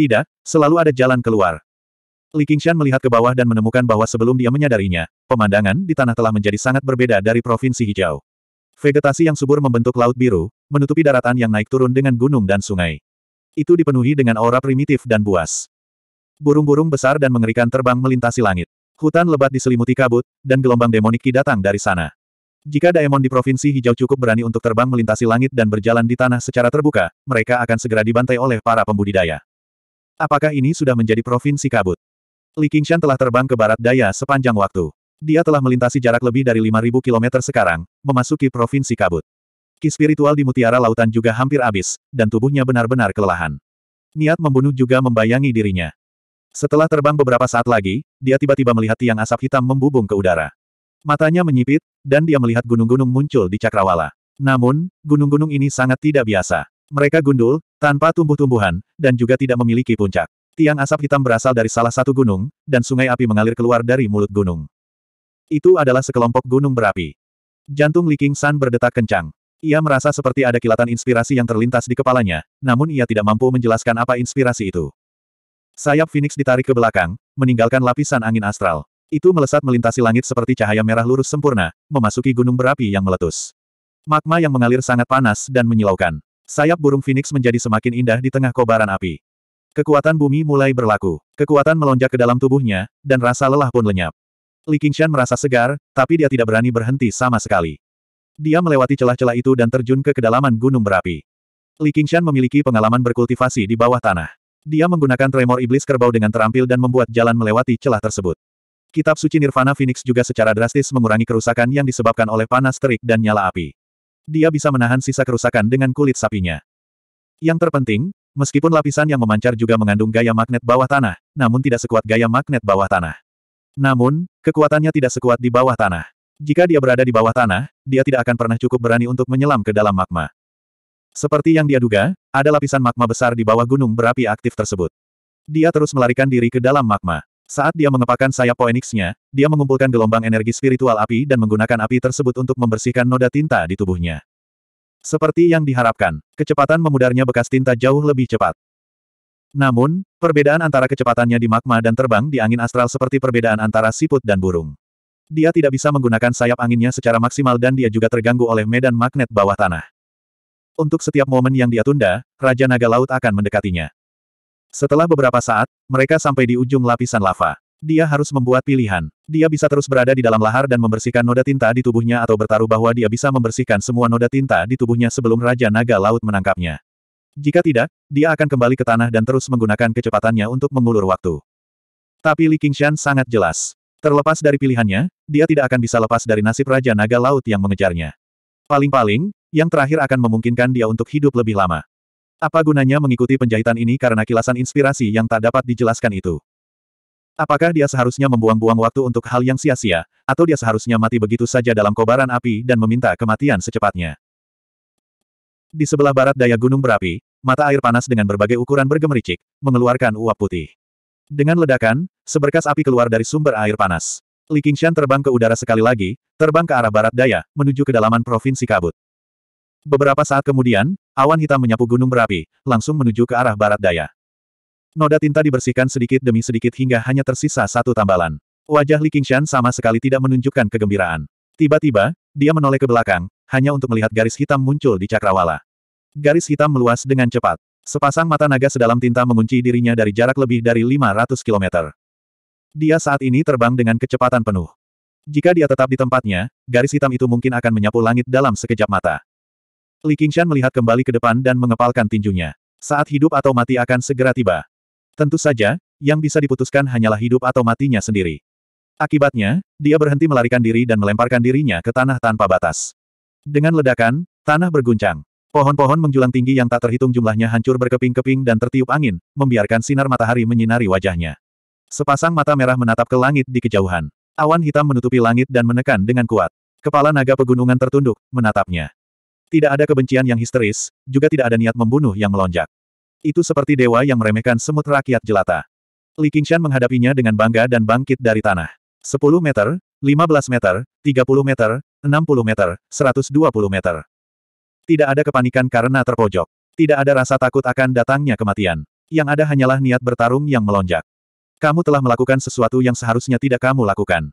tidak, selalu ada jalan keluar. Li Qingshan melihat ke bawah dan menemukan bahwa sebelum dia menyadarinya, pemandangan di tanah telah menjadi sangat berbeda dari provinsi hijau. Vegetasi yang subur membentuk laut biru, menutupi daratan yang naik turun dengan gunung dan sungai. Itu dipenuhi dengan aura primitif dan buas. Burung-burung besar dan mengerikan terbang melintasi langit. Hutan lebat diselimuti kabut, dan gelombang demoniki datang dari sana. Jika Daemon di Provinsi Hijau cukup berani untuk terbang melintasi langit dan berjalan di tanah secara terbuka, mereka akan segera dibantai oleh para pembudidaya. Apakah ini sudah menjadi provinsi kabut? Li Qingshan telah terbang ke barat daya sepanjang waktu. Dia telah melintasi jarak lebih dari 5.000 km sekarang, memasuki provinsi kabut. Ki spiritual di mutiara lautan juga hampir habis, dan tubuhnya benar-benar kelelahan. Niat membunuh juga membayangi dirinya. Setelah terbang beberapa saat lagi, dia tiba-tiba melihat tiang asap hitam membubung ke udara. Matanya menyipit, dan dia melihat gunung-gunung muncul di cakrawala. Namun, gunung-gunung ini sangat tidak biasa. Mereka gundul, tanpa tumbuh-tumbuhan, dan juga tidak memiliki puncak. Tiang asap hitam berasal dari salah satu gunung, dan sungai api mengalir keluar dari mulut gunung. Itu adalah sekelompok gunung berapi. Jantung Li King San berdetak kencang. Ia merasa seperti ada kilatan inspirasi yang terlintas di kepalanya, namun ia tidak mampu menjelaskan apa inspirasi itu. Sayap Phoenix ditarik ke belakang, meninggalkan lapisan angin astral. Itu melesat melintasi langit seperti cahaya merah lurus sempurna, memasuki gunung berapi yang meletus. Magma yang mengalir sangat panas dan menyilaukan. Sayap burung Phoenix menjadi semakin indah di tengah kobaran api. Kekuatan bumi mulai berlaku. Kekuatan melonjak ke dalam tubuhnya, dan rasa lelah pun lenyap. Li Qingshan merasa segar, tapi dia tidak berani berhenti sama sekali. Dia melewati celah-celah itu dan terjun ke kedalaman gunung berapi. Li Qingshan memiliki pengalaman berkultivasi di bawah tanah. Dia menggunakan tremor iblis kerbau dengan terampil dan membuat jalan melewati celah tersebut. Kitab suci Nirvana Phoenix juga secara drastis mengurangi kerusakan yang disebabkan oleh panas terik dan nyala api. Dia bisa menahan sisa kerusakan dengan kulit sapinya. Yang terpenting, meskipun lapisan yang memancar juga mengandung gaya magnet bawah tanah, namun tidak sekuat gaya magnet bawah tanah. Namun, kekuatannya tidak sekuat di bawah tanah. Jika dia berada di bawah tanah, dia tidak akan pernah cukup berani untuk menyelam ke dalam magma. Seperti yang dia duga, ada lapisan magma besar di bawah gunung berapi aktif tersebut. Dia terus melarikan diri ke dalam magma. Saat dia mengepakkan sayap poenix nya dia mengumpulkan gelombang energi spiritual api dan menggunakan api tersebut untuk membersihkan noda tinta di tubuhnya. Seperti yang diharapkan, kecepatan memudarnya bekas tinta jauh lebih cepat. Namun, perbedaan antara kecepatannya di magma dan terbang di angin astral seperti perbedaan antara siput dan burung. Dia tidak bisa menggunakan sayap anginnya secara maksimal dan dia juga terganggu oleh medan magnet bawah tanah. Untuk setiap momen yang dia tunda, Raja Naga Laut akan mendekatinya. Setelah beberapa saat, mereka sampai di ujung lapisan lava. Dia harus membuat pilihan. Dia bisa terus berada di dalam lahar dan membersihkan noda tinta di tubuhnya atau bertaruh bahwa dia bisa membersihkan semua noda tinta di tubuhnya sebelum Raja Naga Laut menangkapnya. Jika tidak, dia akan kembali ke tanah dan terus menggunakan kecepatannya untuk mengulur waktu. Tapi Li Qingshan sangat jelas. Terlepas dari pilihannya, dia tidak akan bisa lepas dari nasib Raja Naga Laut yang mengejarnya. Paling-paling, yang terakhir akan memungkinkan dia untuk hidup lebih lama. Apa gunanya mengikuti penjahitan ini karena kilasan inspirasi yang tak dapat dijelaskan itu? Apakah dia seharusnya membuang-buang waktu untuk hal yang sia-sia, atau dia seharusnya mati begitu saja dalam kobaran api dan meminta kematian secepatnya? Di sebelah barat daya gunung berapi, mata air panas dengan berbagai ukuran bergemericik, mengeluarkan uap putih. Dengan ledakan, seberkas api keluar dari sumber air panas. Li Qingshan terbang ke udara sekali lagi, terbang ke arah barat daya, menuju kedalaman Provinsi Kabut. Beberapa saat kemudian, Awan hitam menyapu gunung berapi, langsung menuju ke arah barat daya. Noda tinta dibersihkan sedikit demi sedikit hingga hanya tersisa satu tambalan. Wajah Li Qingshan sama sekali tidak menunjukkan kegembiraan. Tiba-tiba, dia menoleh ke belakang, hanya untuk melihat garis hitam muncul di cakrawala. Garis hitam meluas dengan cepat. Sepasang mata naga sedalam tinta mengunci dirinya dari jarak lebih dari 500 km. Dia saat ini terbang dengan kecepatan penuh. Jika dia tetap di tempatnya, garis hitam itu mungkin akan menyapu langit dalam sekejap mata. Li Qingshan melihat kembali ke depan dan mengepalkan tinjunya. Saat hidup atau mati akan segera tiba. Tentu saja, yang bisa diputuskan hanyalah hidup atau matinya sendiri. Akibatnya, dia berhenti melarikan diri dan melemparkan dirinya ke tanah tanpa batas. Dengan ledakan, tanah berguncang. Pohon-pohon menjulang tinggi yang tak terhitung jumlahnya hancur berkeping-keping dan tertiup angin, membiarkan sinar matahari menyinari wajahnya. Sepasang mata merah menatap ke langit di kejauhan. Awan hitam menutupi langit dan menekan dengan kuat. Kepala naga pegunungan tertunduk, menatapnya. Tidak ada kebencian yang histeris, juga tidak ada niat membunuh yang melonjak. Itu seperti dewa yang meremehkan semut rakyat jelata. Li Qingshan menghadapinya dengan bangga dan bangkit dari tanah. 10 meter, 15 meter, 30 meter, 60 meter, 120 meter. Tidak ada kepanikan karena terpojok. Tidak ada rasa takut akan datangnya kematian. Yang ada hanyalah niat bertarung yang melonjak. Kamu telah melakukan sesuatu yang seharusnya tidak kamu lakukan.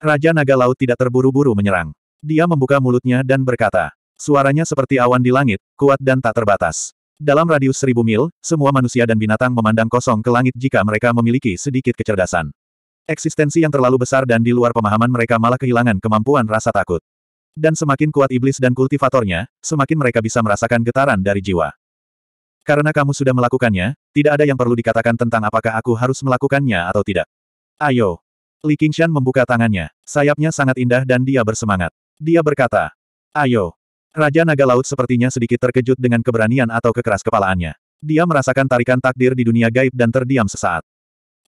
Raja Naga Laut tidak terburu-buru menyerang. Dia membuka mulutnya dan berkata, Suaranya seperti awan di langit, kuat dan tak terbatas. Dalam radius seribu mil, semua manusia dan binatang memandang kosong ke langit jika mereka memiliki sedikit kecerdasan. Eksistensi yang terlalu besar dan di luar pemahaman mereka malah kehilangan kemampuan rasa takut. Dan semakin kuat iblis dan kultivatornya, semakin mereka bisa merasakan getaran dari jiwa. Karena kamu sudah melakukannya, tidak ada yang perlu dikatakan tentang apakah aku harus melakukannya atau tidak. Ayo. Li Qingshan membuka tangannya. Sayapnya sangat indah dan dia bersemangat. Dia berkata, Ayo, Raja Naga Laut sepertinya sedikit terkejut dengan keberanian atau kekeras kepalaannya. Dia merasakan tarikan takdir di dunia gaib dan terdiam sesaat.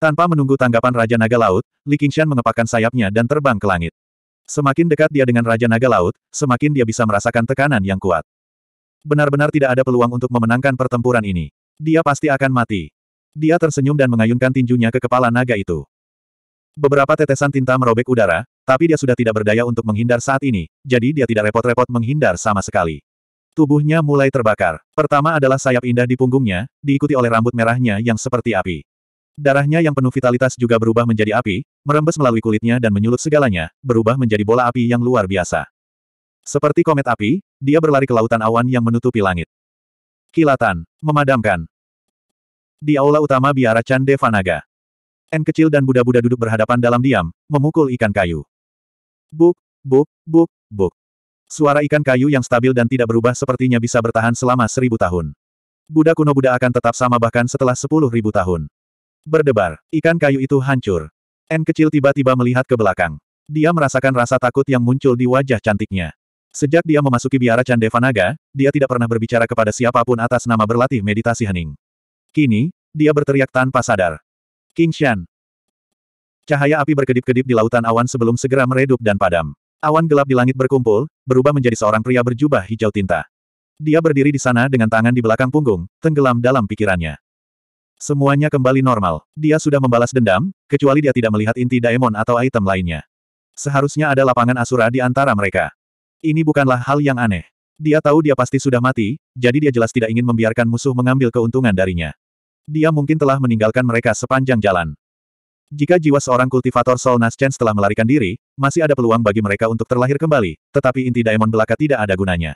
Tanpa menunggu tanggapan Raja Naga Laut, Li Qingshan mengepakkan sayapnya dan terbang ke langit. Semakin dekat dia dengan Raja Naga Laut, semakin dia bisa merasakan tekanan yang kuat. Benar-benar tidak ada peluang untuk memenangkan pertempuran ini. Dia pasti akan mati. Dia tersenyum dan mengayunkan tinjunya ke kepala naga itu. Beberapa tetesan tinta merobek udara, tapi dia sudah tidak berdaya untuk menghindar saat ini, jadi dia tidak repot-repot menghindar sama sekali. Tubuhnya mulai terbakar. Pertama adalah sayap indah di punggungnya, diikuti oleh rambut merahnya yang seperti api. Darahnya yang penuh vitalitas juga berubah menjadi api, merembes melalui kulitnya dan menyulut segalanya, berubah menjadi bola api yang luar biasa. Seperti komet api, dia berlari ke lautan awan yang menutupi langit. Kilatan, memadamkan. Di aula utama biara Chan Devanaga. N kecil dan Buddha-Buddha duduk berhadapan dalam diam, memukul ikan kayu. Buk, buk, buk, buk. Suara ikan kayu yang stabil dan tidak berubah sepertinya bisa bertahan selama seribu tahun. Buddha kuno Buddha akan tetap sama bahkan setelah sepuluh ribu tahun. Berdebar, ikan kayu itu hancur. N kecil tiba-tiba melihat ke belakang. Dia merasakan rasa takut yang muncul di wajah cantiknya. Sejak dia memasuki biara Candevanaga, dia tidak pernah berbicara kepada siapapun atas nama berlatih meditasi hening. Kini, dia berteriak tanpa sadar. King Shan, Cahaya api berkedip-kedip di lautan awan sebelum segera meredup dan padam. Awan gelap di langit berkumpul, berubah menjadi seorang pria berjubah hijau tinta. Dia berdiri di sana dengan tangan di belakang punggung, tenggelam dalam pikirannya. Semuanya kembali normal. Dia sudah membalas dendam, kecuali dia tidak melihat inti daemon atau item lainnya. Seharusnya ada lapangan asura di antara mereka. Ini bukanlah hal yang aneh. Dia tahu dia pasti sudah mati, jadi dia jelas tidak ingin membiarkan musuh mengambil keuntungan darinya. Dia mungkin telah meninggalkan mereka sepanjang jalan. Jika jiwa seorang kultivator Soul Chance telah melarikan diri, masih ada peluang bagi mereka untuk terlahir kembali, tetapi inti Diamond Belaka tidak ada gunanya.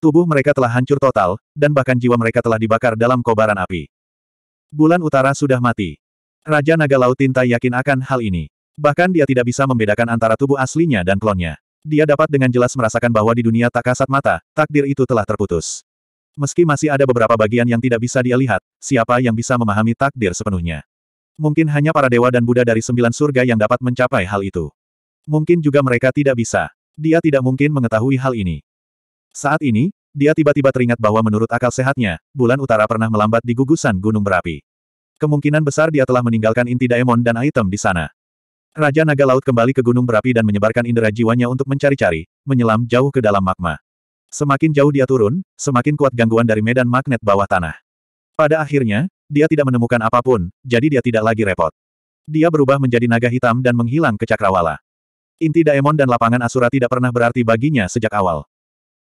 Tubuh mereka telah hancur total, dan bahkan jiwa mereka telah dibakar dalam kobaran api. Bulan Utara sudah mati. Raja Naga Laut Tinta yakin akan hal ini. Bahkan dia tidak bisa membedakan antara tubuh aslinya dan klonnya. Dia dapat dengan jelas merasakan bahwa di dunia tak kasat mata, takdir itu telah terputus. Meski masih ada beberapa bagian yang tidak bisa dia lihat, siapa yang bisa memahami takdir sepenuhnya? Mungkin hanya para dewa dan Buddha dari sembilan surga yang dapat mencapai hal itu. Mungkin juga mereka tidak bisa. Dia tidak mungkin mengetahui hal ini. Saat ini, dia tiba-tiba teringat bahwa menurut akal sehatnya, bulan utara pernah melambat di gugusan gunung berapi. Kemungkinan besar dia telah meninggalkan inti daemon dan item di sana. Raja Naga Laut kembali ke gunung berapi dan menyebarkan indera jiwanya untuk mencari-cari, menyelam jauh ke dalam magma. Semakin jauh dia turun, semakin kuat gangguan dari medan magnet bawah tanah. Pada akhirnya, dia tidak menemukan apapun, jadi dia tidak lagi repot. Dia berubah menjadi naga hitam dan menghilang ke cakrawala. Inti Daemon dan lapangan Asura tidak pernah berarti baginya sejak awal.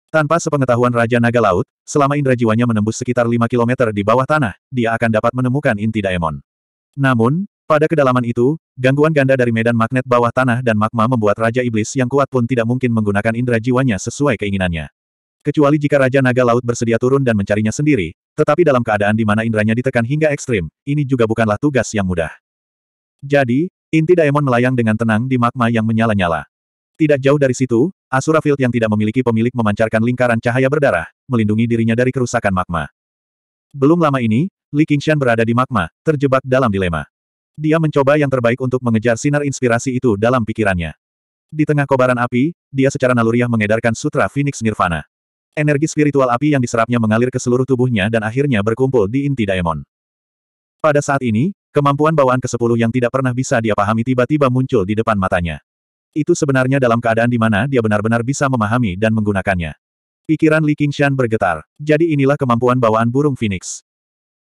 Tanpa sepengetahuan Raja Naga Laut, selama indera jiwanya menembus sekitar 5 km di bawah tanah, dia akan dapat menemukan inti Daemon. Namun, pada kedalaman itu, gangguan ganda dari medan magnet bawah tanah dan magma membuat Raja Iblis yang kuat pun tidak mungkin menggunakan indera jiwanya sesuai keinginannya. Kecuali jika Raja Naga Laut bersedia turun dan mencarinya sendiri, tetapi dalam keadaan di mana inderanya ditekan hingga ekstrim, ini juga bukanlah tugas yang mudah. Jadi, inti Daemon melayang dengan tenang di magma yang menyala-nyala. Tidak jauh dari situ, Asura Field yang tidak memiliki pemilik memancarkan lingkaran cahaya berdarah, melindungi dirinya dari kerusakan magma. Belum lama ini, Li Qingshan berada di magma, terjebak dalam dilema. Dia mencoba yang terbaik untuk mengejar sinar inspirasi itu dalam pikirannya. Di tengah kobaran api, dia secara naluriah mengedarkan Sutra Phoenix Nirvana. Energi spiritual api yang diserapnya mengalir ke seluruh tubuhnya dan akhirnya berkumpul di inti Daemon. Pada saat ini, kemampuan bawaan ke-10 yang tidak pernah bisa dia pahami tiba-tiba muncul di depan matanya. Itu sebenarnya dalam keadaan di mana dia benar-benar bisa memahami dan menggunakannya. Pikiran Li Qingshan bergetar. Jadi inilah kemampuan bawaan burung Phoenix.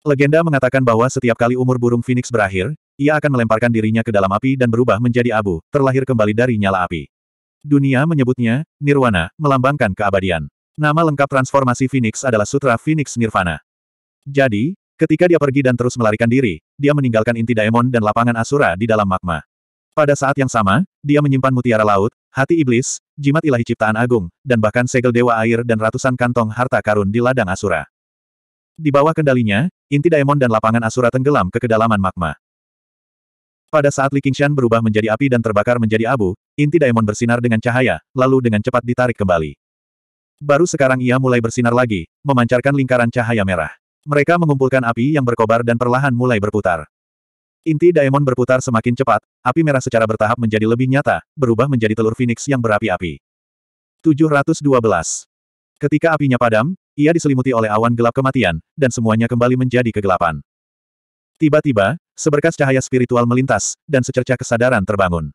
Legenda mengatakan bahwa setiap kali umur burung Phoenix berakhir, ia akan melemparkan dirinya ke dalam api dan berubah menjadi abu, terlahir kembali dari nyala api. Dunia menyebutnya, Nirwana, melambangkan keabadian. Nama lengkap transformasi Phoenix adalah Sutra Phoenix Nirvana. Jadi, ketika dia pergi dan terus melarikan diri, dia meninggalkan inti daemon dan lapangan asura di dalam magma. Pada saat yang sama, dia menyimpan mutiara laut, hati iblis, jimat ilahi ciptaan agung, dan bahkan segel dewa air dan ratusan kantong harta karun di ladang asura. Di bawah kendalinya, inti daemon dan lapangan asura tenggelam ke kedalaman magma. Pada saat Li Qingshan berubah menjadi api dan terbakar menjadi abu, inti daemon bersinar dengan cahaya, lalu dengan cepat ditarik kembali. Baru sekarang ia mulai bersinar lagi, memancarkan lingkaran cahaya merah. Mereka mengumpulkan api yang berkobar dan perlahan mulai berputar. Inti Daemon berputar semakin cepat, api merah secara bertahap menjadi lebih nyata, berubah menjadi telur Phoenix yang berapi-api. 712. Ketika apinya padam, ia diselimuti oleh awan gelap kematian, dan semuanya kembali menjadi kegelapan. Tiba-tiba, seberkas cahaya spiritual melintas, dan secercah kesadaran terbangun.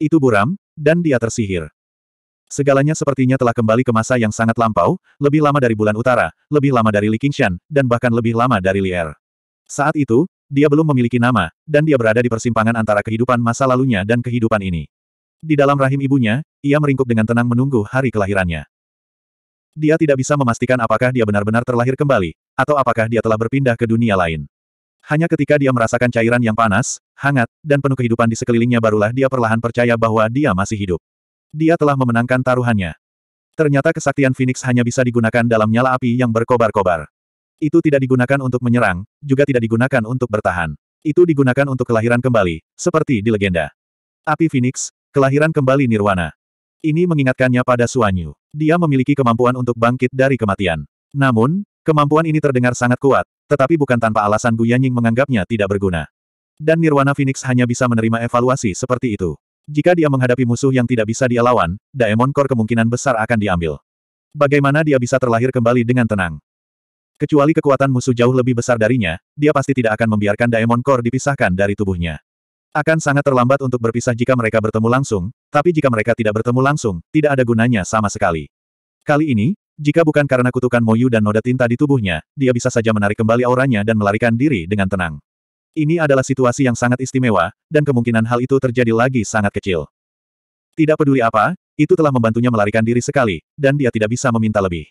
Itu buram, dan dia tersihir. Segalanya sepertinya telah kembali ke masa yang sangat lampau, lebih lama dari bulan utara, lebih lama dari Li Qingshan, dan bahkan lebih lama dari Li Er. Saat itu, dia belum memiliki nama, dan dia berada di persimpangan antara kehidupan masa lalunya dan kehidupan ini. Di dalam rahim ibunya, ia meringkuk dengan tenang menunggu hari kelahirannya. Dia tidak bisa memastikan apakah dia benar-benar terlahir kembali, atau apakah dia telah berpindah ke dunia lain. Hanya ketika dia merasakan cairan yang panas, hangat, dan penuh kehidupan di sekelilingnya barulah dia perlahan percaya bahwa dia masih hidup. Dia telah memenangkan taruhannya. Ternyata kesaktian Phoenix hanya bisa digunakan dalam nyala api yang berkobar-kobar. Itu tidak digunakan untuk menyerang, juga tidak digunakan untuk bertahan. Itu digunakan untuk kelahiran kembali, seperti di legenda. Api Phoenix, kelahiran kembali Nirwana. Ini mengingatkannya pada Suanyu. Dia memiliki kemampuan untuk bangkit dari kematian. Namun, kemampuan ini terdengar sangat kuat, tetapi bukan tanpa alasan Yanying menganggapnya tidak berguna. Dan Nirwana Phoenix hanya bisa menerima evaluasi seperti itu. Jika dia menghadapi musuh yang tidak bisa dia lawan, Daemon Core kemungkinan besar akan diambil. Bagaimana dia bisa terlahir kembali dengan tenang? Kecuali kekuatan musuh jauh lebih besar darinya, dia pasti tidak akan membiarkan Daemon Core dipisahkan dari tubuhnya. Akan sangat terlambat untuk berpisah jika mereka bertemu langsung, tapi jika mereka tidak bertemu langsung, tidak ada gunanya sama sekali. Kali ini, jika bukan karena kutukan Moyu dan noda tinta di tubuhnya, dia bisa saja menarik kembali auranya dan melarikan diri dengan tenang. Ini adalah situasi yang sangat istimewa, dan kemungkinan hal itu terjadi lagi sangat kecil. Tidak peduli apa, itu telah membantunya melarikan diri sekali, dan dia tidak bisa meminta lebih.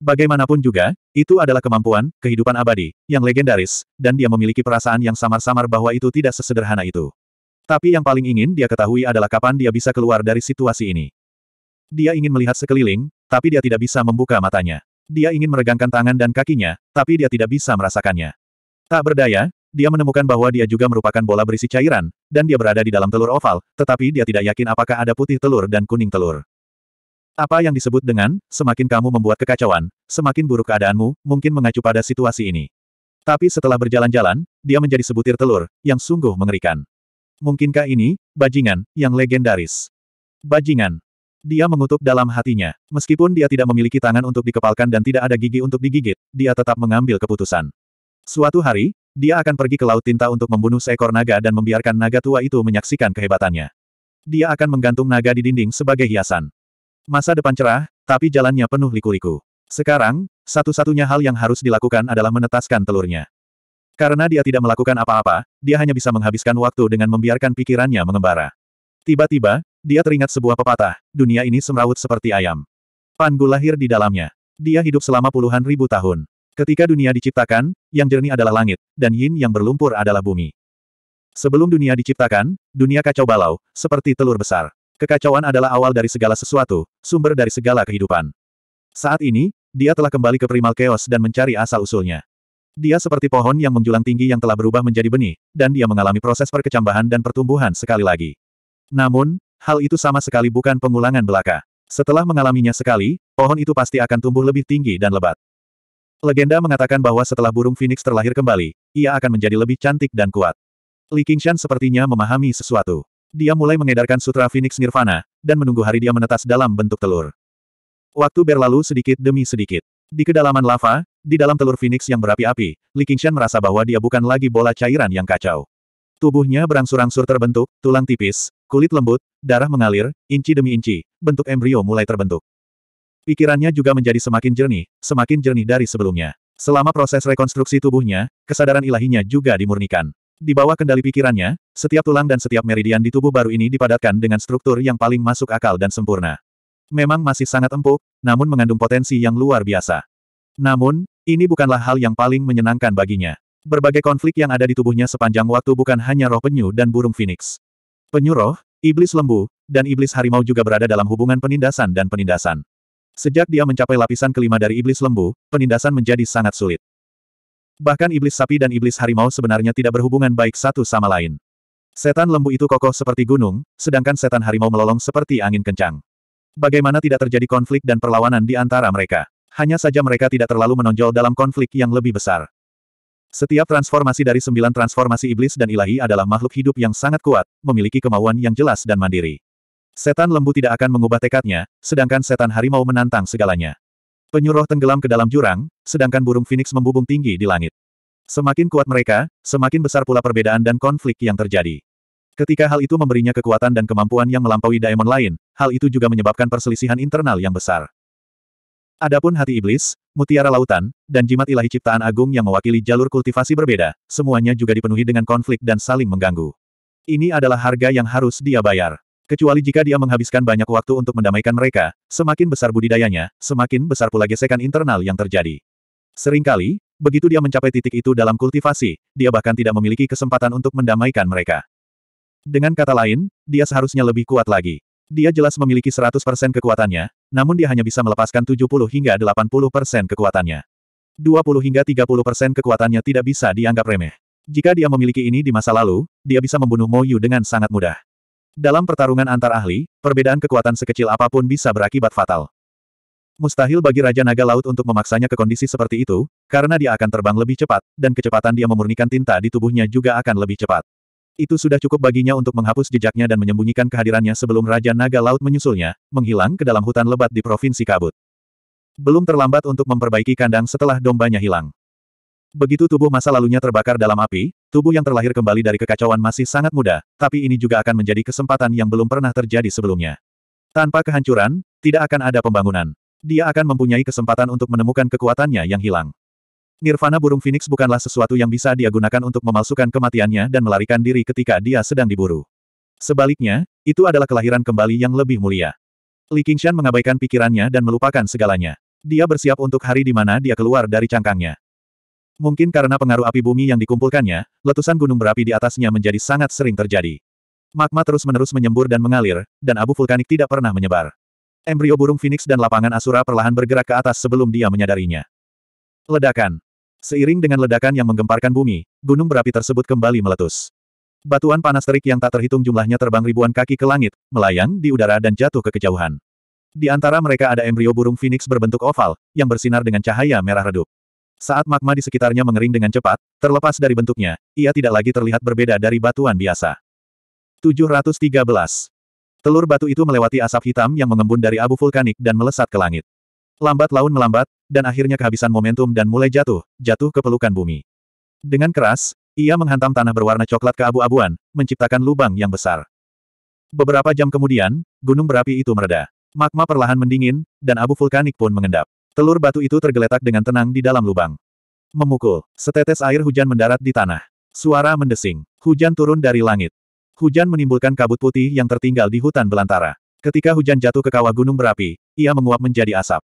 Bagaimanapun juga, itu adalah kemampuan, kehidupan abadi, yang legendaris, dan dia memiliki perasaan yang samar-samar bahwa itu tidak sesederhana itu. Tapi yang paling ingin dia ketahui adalah kapan dia bisa keluar dari situasi ini. Dia ingin melihat sekeliling, tapi dia tidak bisa membuka matanya. Dia ingin meregangkan tangan dan kakinya, tapi dia tidak bisa merasakannya. Tak berdaya, dia menemukan bahwa dia juga merupakan bola berisi cairan, dan dia berada di dalam telur oval, tetapi dia tidak yakin apakah ada putih telur dan kuning telur. Apa yang disebut dengan, semakin kamu membuat kekacauan, semakin buruk keadaanmu, mungkin mengacu pada situasi ini. Tapi setelah berjalan-jalan, dia menjadi sebutir telur, yang sungguh mengerikan. Mungkinkah ini, bajingan, yang legendaris? Bajingan. Dia mengutuk dalam hatinya. Meskipun dia tidak memiliki tangan untuk dikepalkan dan tidak ada gigi untuk digigit, dia tetap mengambil keputusan. Suatu hari, dia akan pergi ke Laut Tinta untuk membunuh seekor naga dan membiarkan naga tua itu menyaksikan kehebatannya. Dia akan menggantung naga di dinding sebagai hiasan. Masa depan cerah, tapi jalannya penuh liku-liku. Sekarang, satu-satunya hal yang harus dilakukan adalah menetaskan telurnya. Karena dia tidak melakukan apa-apa, dia hanya bisa menghabiskan waktu dengan membiarkan pikirannya mengembara. Tiba-tiba, dia teringat sebuah pepatah, dunia ini semrawut seperti ayam. Pangu lahir di dalamnya. Dia hidup selama puluhan ribu tahun. Ketika dunia diciptakan, yang jernih adalah langit, dan yin yang berlumpur adalah bumi. Sebelum dunia diciptakan, dunia kacau balau, seperti telur besar. Kekacauan adalah awal dari segala sesuatu, sumber dari segala kehidupan. Saat ini, dia telah kembali ke primal chaos dan mencari asal-usulnya. Dia seperti pohon yang menjulang tinggi yang telah berubah menjadi benih, dan dia mengalami proses perkecambahan dan pertumbuhan sekali lagi. Namun, hal itu sama sekali bukan pengulangan belaka. Setelah mengalaminya sekali, pohon itu pasti akan tumbuh lebih tinggi dan lebat. Legenda mengatakan bahwa setelah burung Phoenix terlahir kembali, ia akan menjadi lebih cantik dan kuat. Li Qingshan sepertinya memahami sesuatu. Dia mulai mengedarkan Sutra Phoenix Nirvana, dan menunggu hari dia menetas dalam bentuk telur. Waktu berlalu sedikit demi sedikit. Di kedalaman lava, di dalam telur Phoenix yang berapi-api, Li Qingshan merasa bahwa dia bukan lagi bola cairan yang kacau. Tubuhnya berangsur-angsur terbentuk, tulang tipis, kulit lembut, darah mengalir, inci demi inci, bentuk embrio mulai terbentuk. Pikirannya juga menjadi semakin jernih, semakin jernih dari sebelumnya. Selama proses rekonstruksi tubuhnya, kesadaran ilahinya juga dimurnikan. Di bawah kendali pikirannya, setiap tulang dan setiap meridian di tubuh baru ini dipadatkan dengan struktur yang paling masuk akal dan sempurna. Memang masih sangat empuk, namun mengandung potensi yang luar biasa. Namun, ini bukanlah hal yang paling menyenangkan baginya. Berbagai konflik yang ada di tubuhnya sepanjang waktu bukan hanya roh penyu dan burung phoenix. Penyu roh, iblis lembu, dan iblis harimau juga berada dalam hubungan penindasan dan penindasan. Sejak dia mencapai lapisan kelima dari iblis lembu, penindasan menjadi sangat sulit. Bahkan iblis sapi dan iblis harimau sebenarnya tidak berhubungan baik satu sama lain. Setan lembu itu kokoh seperti gunung, sedangkan setan harimau melolong seperti angin kencang. Bagaimana tidak terjadi konflik dan perlawanan di antara mereka? Hanya saja mereka tidak terlalu menonjol dalam konflik yang lebih besar. Setiap transformasi dari sembilan transformasi iblis dan ilahi adalah makhluk hidup yang sangat kuat, memiliki kemauan yang jelas dan mandiri. Setan lembu tidak akan mengubah tekadnya, sedangkan setan harimau menantang segalanya. Penyuruh tenggelam ke dalam jurang, sedangkan burung phoenix membubung tinggi di langit. Semakin kuat mereka, semakin besar pula perbedaan dan konflik yang terjadi. Ketika hal itu memberinya kekuatan dan kemampuan yang melampaui daemon lain, hal itu juga menyebabkan perselisihan internal yang besar. Adapun hati iblis, mutiara lautan, dan jimat ilahi ciptaan agung yang mewakili jalur kultivasi berbeda, semuanya juga dipenuhi dengan konflik dan saling mengganggu. Ini adalah harga yang harus dia bayar. Kecuali jika dia menghabiskan banyak waktu untuk mendamaikan mereka, semakin besar budidayanya, semakin besar pula gesekan internal yang terjadi. Seringkali, begitu dia mencapai titik itu dalam kultivasi, dia bahkan tidak memiliki kesempatan untuk mendamaikan mereka. Dengan kata lain, dia seharusnya lebih kuat lagi. Dia jelas memiliki 100% kekuatannya, namun dia hanya bisa melepaskan 70 hingga 80% kekuatannya. 20 hingga 30% kekuatannya tidak bisa dianggap remeh. Jika dia memiliki ini di masa lalu, dia bisa membunuh Moyu dengan sangat mudah. Dalam pertarungan antar ahli, perbedaan kekuatan sekecil apapun bisa berakibat fatal. Mustahil bagi Raja Naga Laut untuk memaksanya ke kondisi seperti itu, karena dia akan terbang lebih cepat, dan kecepatan dia memurnikan tinta di tubuhnya juga akan lebih cepat. Itu sudah cukup baginya untuk menghapus jejaknya dan menyembunyikan kehadirannya sebelum Raja Naga Laut menyusulnya, menghilang ke dalam hutan lebat di Provinsi Kabut. Belum terlambat untuk memperbaiki kandang setelah dombanya hilang. Begitu tubuh masa lalunya terbakar dalam api, tubuh yang terlahir kembali dari kekacauan masih sangat muda, tapi ini juga akan menjadi kesempatan yang belum pernah terjadi sebelumnya. Tanpa kehancuran, tidak akan ada pembangunan. Dia akan mempunyai kesempatan untuk menemukan kekuatannya yang hilang. Nirvana burung Phoenix bukanlah sesuatu yang bisa dia gunakan untuk memalsukan kematiannya dan melarikan diri ketika dia sedang diburu. Sebaliknya, itu adalah kelahiran kembali yang lebih mulia. Li Qingshan mengabaikan pikirannya dan melupakan segalanya. Dia bersiap untuk hari di mana dia keluar dari cangkangnya. Mungkin karena pengaruh api bumi yang dikumpulkannya, letusan gunung berapi di atasnya menjadi sangat sering terjadi. Magma terus-menerus menyembur dan mengalir, dan abu vulkanik tidak pernah menyebar. Embrio burung Phoenix dan lapangan Asura perlahan bergerak ke atas sebelum dia menyadarinya. Ledakan. Seiring dengan ledakan yang menggemparkan bumi, gunung berapi tersebut kembali meletus. Batuan panas terik yang tak terhitung jumlahnya terbang ribuan kaki ke langit, melayang di udara dan jatuh ke kejauhan. Di antara mereka ada embrio burung phoenix berbentuk oval, yang bersinar dengan cahaya merah redup. Saat magma di sekitarnya mengering dengan cepat, terlepas dari bentuknya, ia tidak lagi terlihat berbeda dari batuan biasa. 713. Telur batu itu melewati asap hitam yang mengembun dari abu vulkanik dan melesat ke langit. Lambat laun melambat, dan akhirnya kehabisan momentum dan mulai jatuh, jatuh ke pelukan bumi. Dengan keras, ia menghantam tanah berwarna coklat ke abu abuan menciptakan lubang yang besar. Beberapa jam kemudian, gunung berapi itu mereda. Magma perlahan mendingin, dan abu vulkanik pun mengendap. Telur batu itu tergeletak dengan tenang di dalam lubang. Memukul. Setetes air hujan mendarat di tanah. Suara mendesing. Hujan turun dari langit. Hujan menimbulkan kabut putih yang tertinggal di hutan belantara. Ketika hujan jatuh ke kawah gunung berapi, ia menguap menjadi asap.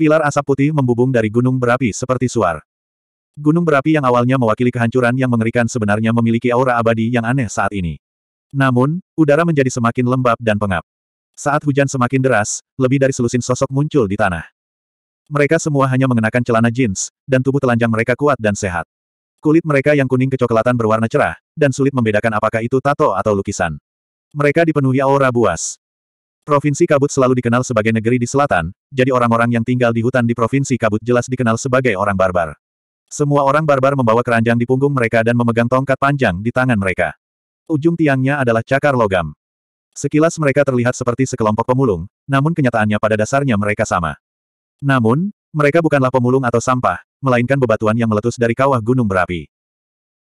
Pilar asap putih membubung dari gunung berapi seperti suar. Gunung berapi yang awalnya mewakili kehancuran yang mengerikan sebenarnya memiliki aura abadi yang aneh saat ini. Namun, udara menjadi semakin lembab dan pengap. Saat hujan semakin deras, lebih dari selusin sosok muncul di tanah. Mereka semua hanya mengenakan celana jeans, dan tubuh telanjang mereka kuat dan sehat. Kulit mereka yang kuning kecoklatan berwarna cerah, dan sulit membedakan apakah itu tato atau lukisan. Mereka dipenuhi aura buas. Provinsi Kabut selalu dikenal sebagai negeri di selatan, jadi orang-orang yang tinggal di hutan di Provinsi Kabut jelas dikenal sebagai orang barbar. Semua orang barbar membawa keranjang di punggung mereka dan memegang tongkat panjang di tangan mereka. Ujung tiangnya adalah cakar logam. Sekilas mereka terlihat seperti sekelompok pemulung, namun kenyataannya pada dasarnya mereka sama. Namun, mereka bukanlah pemulung atau sampah, melainkan bebatuan yang meletus dari kawah gunung berapi.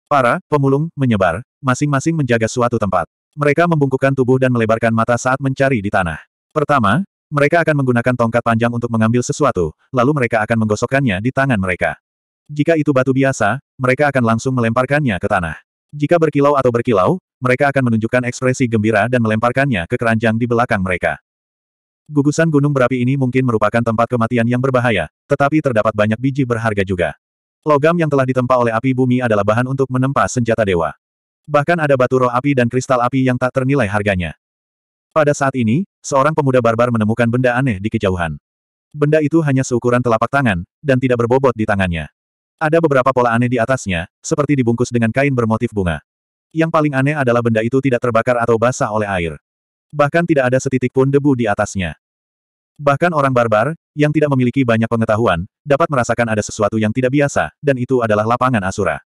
Para pemulung menyebar, masing-masing menjaga suatu tempat. Mereka membungkukkan tubuh dan melebarkan mata saat mencari di tanah. Pertama, mereka akan menggunakan tongkat panjang untuk mengambil sesuatu, lalu mereka akan menggosokkannya di tangan mereka. Jika itu batu biasa, mereka akan langsung melemparkannya ke tanah. Jika berkilau atau berkilau, mereka akan menunjukkan ekspresi gembira dan melemparkannya ke keranjang di belakang mereka. Gugusan gunung berapi ini mungkin merupakan tempat kematian yang berbahaya, tetapi terdapat banyak biji berharga juga. Logam yang telah ditempa oleh api bumi adalah bahan untuk menempa senjata dewa. Bahkan ada batu roh api dan kristal api yang tak ternilai harganya. Pada saat ini, seorang pemuda barbar menemukan benda aneh di kejauhan. Benda itu hanya seukuran telapak tangan, dan tidak berbobot di tangannya. Ada beberapa pola aneh di atasnya, seperti dibungkus dengan kain bermotif bunga. Yang paling aneh adalah benda itu tidak terbakar atau basah oleh air bahkan tidak ada setitik pun debu di atasnya. Bahkan orang barbar, yang tidak memiliki banyak pengetahuan, dapat merasakan ada sesuatu yang tidak biasa, dan itu adalah lapangan Asura.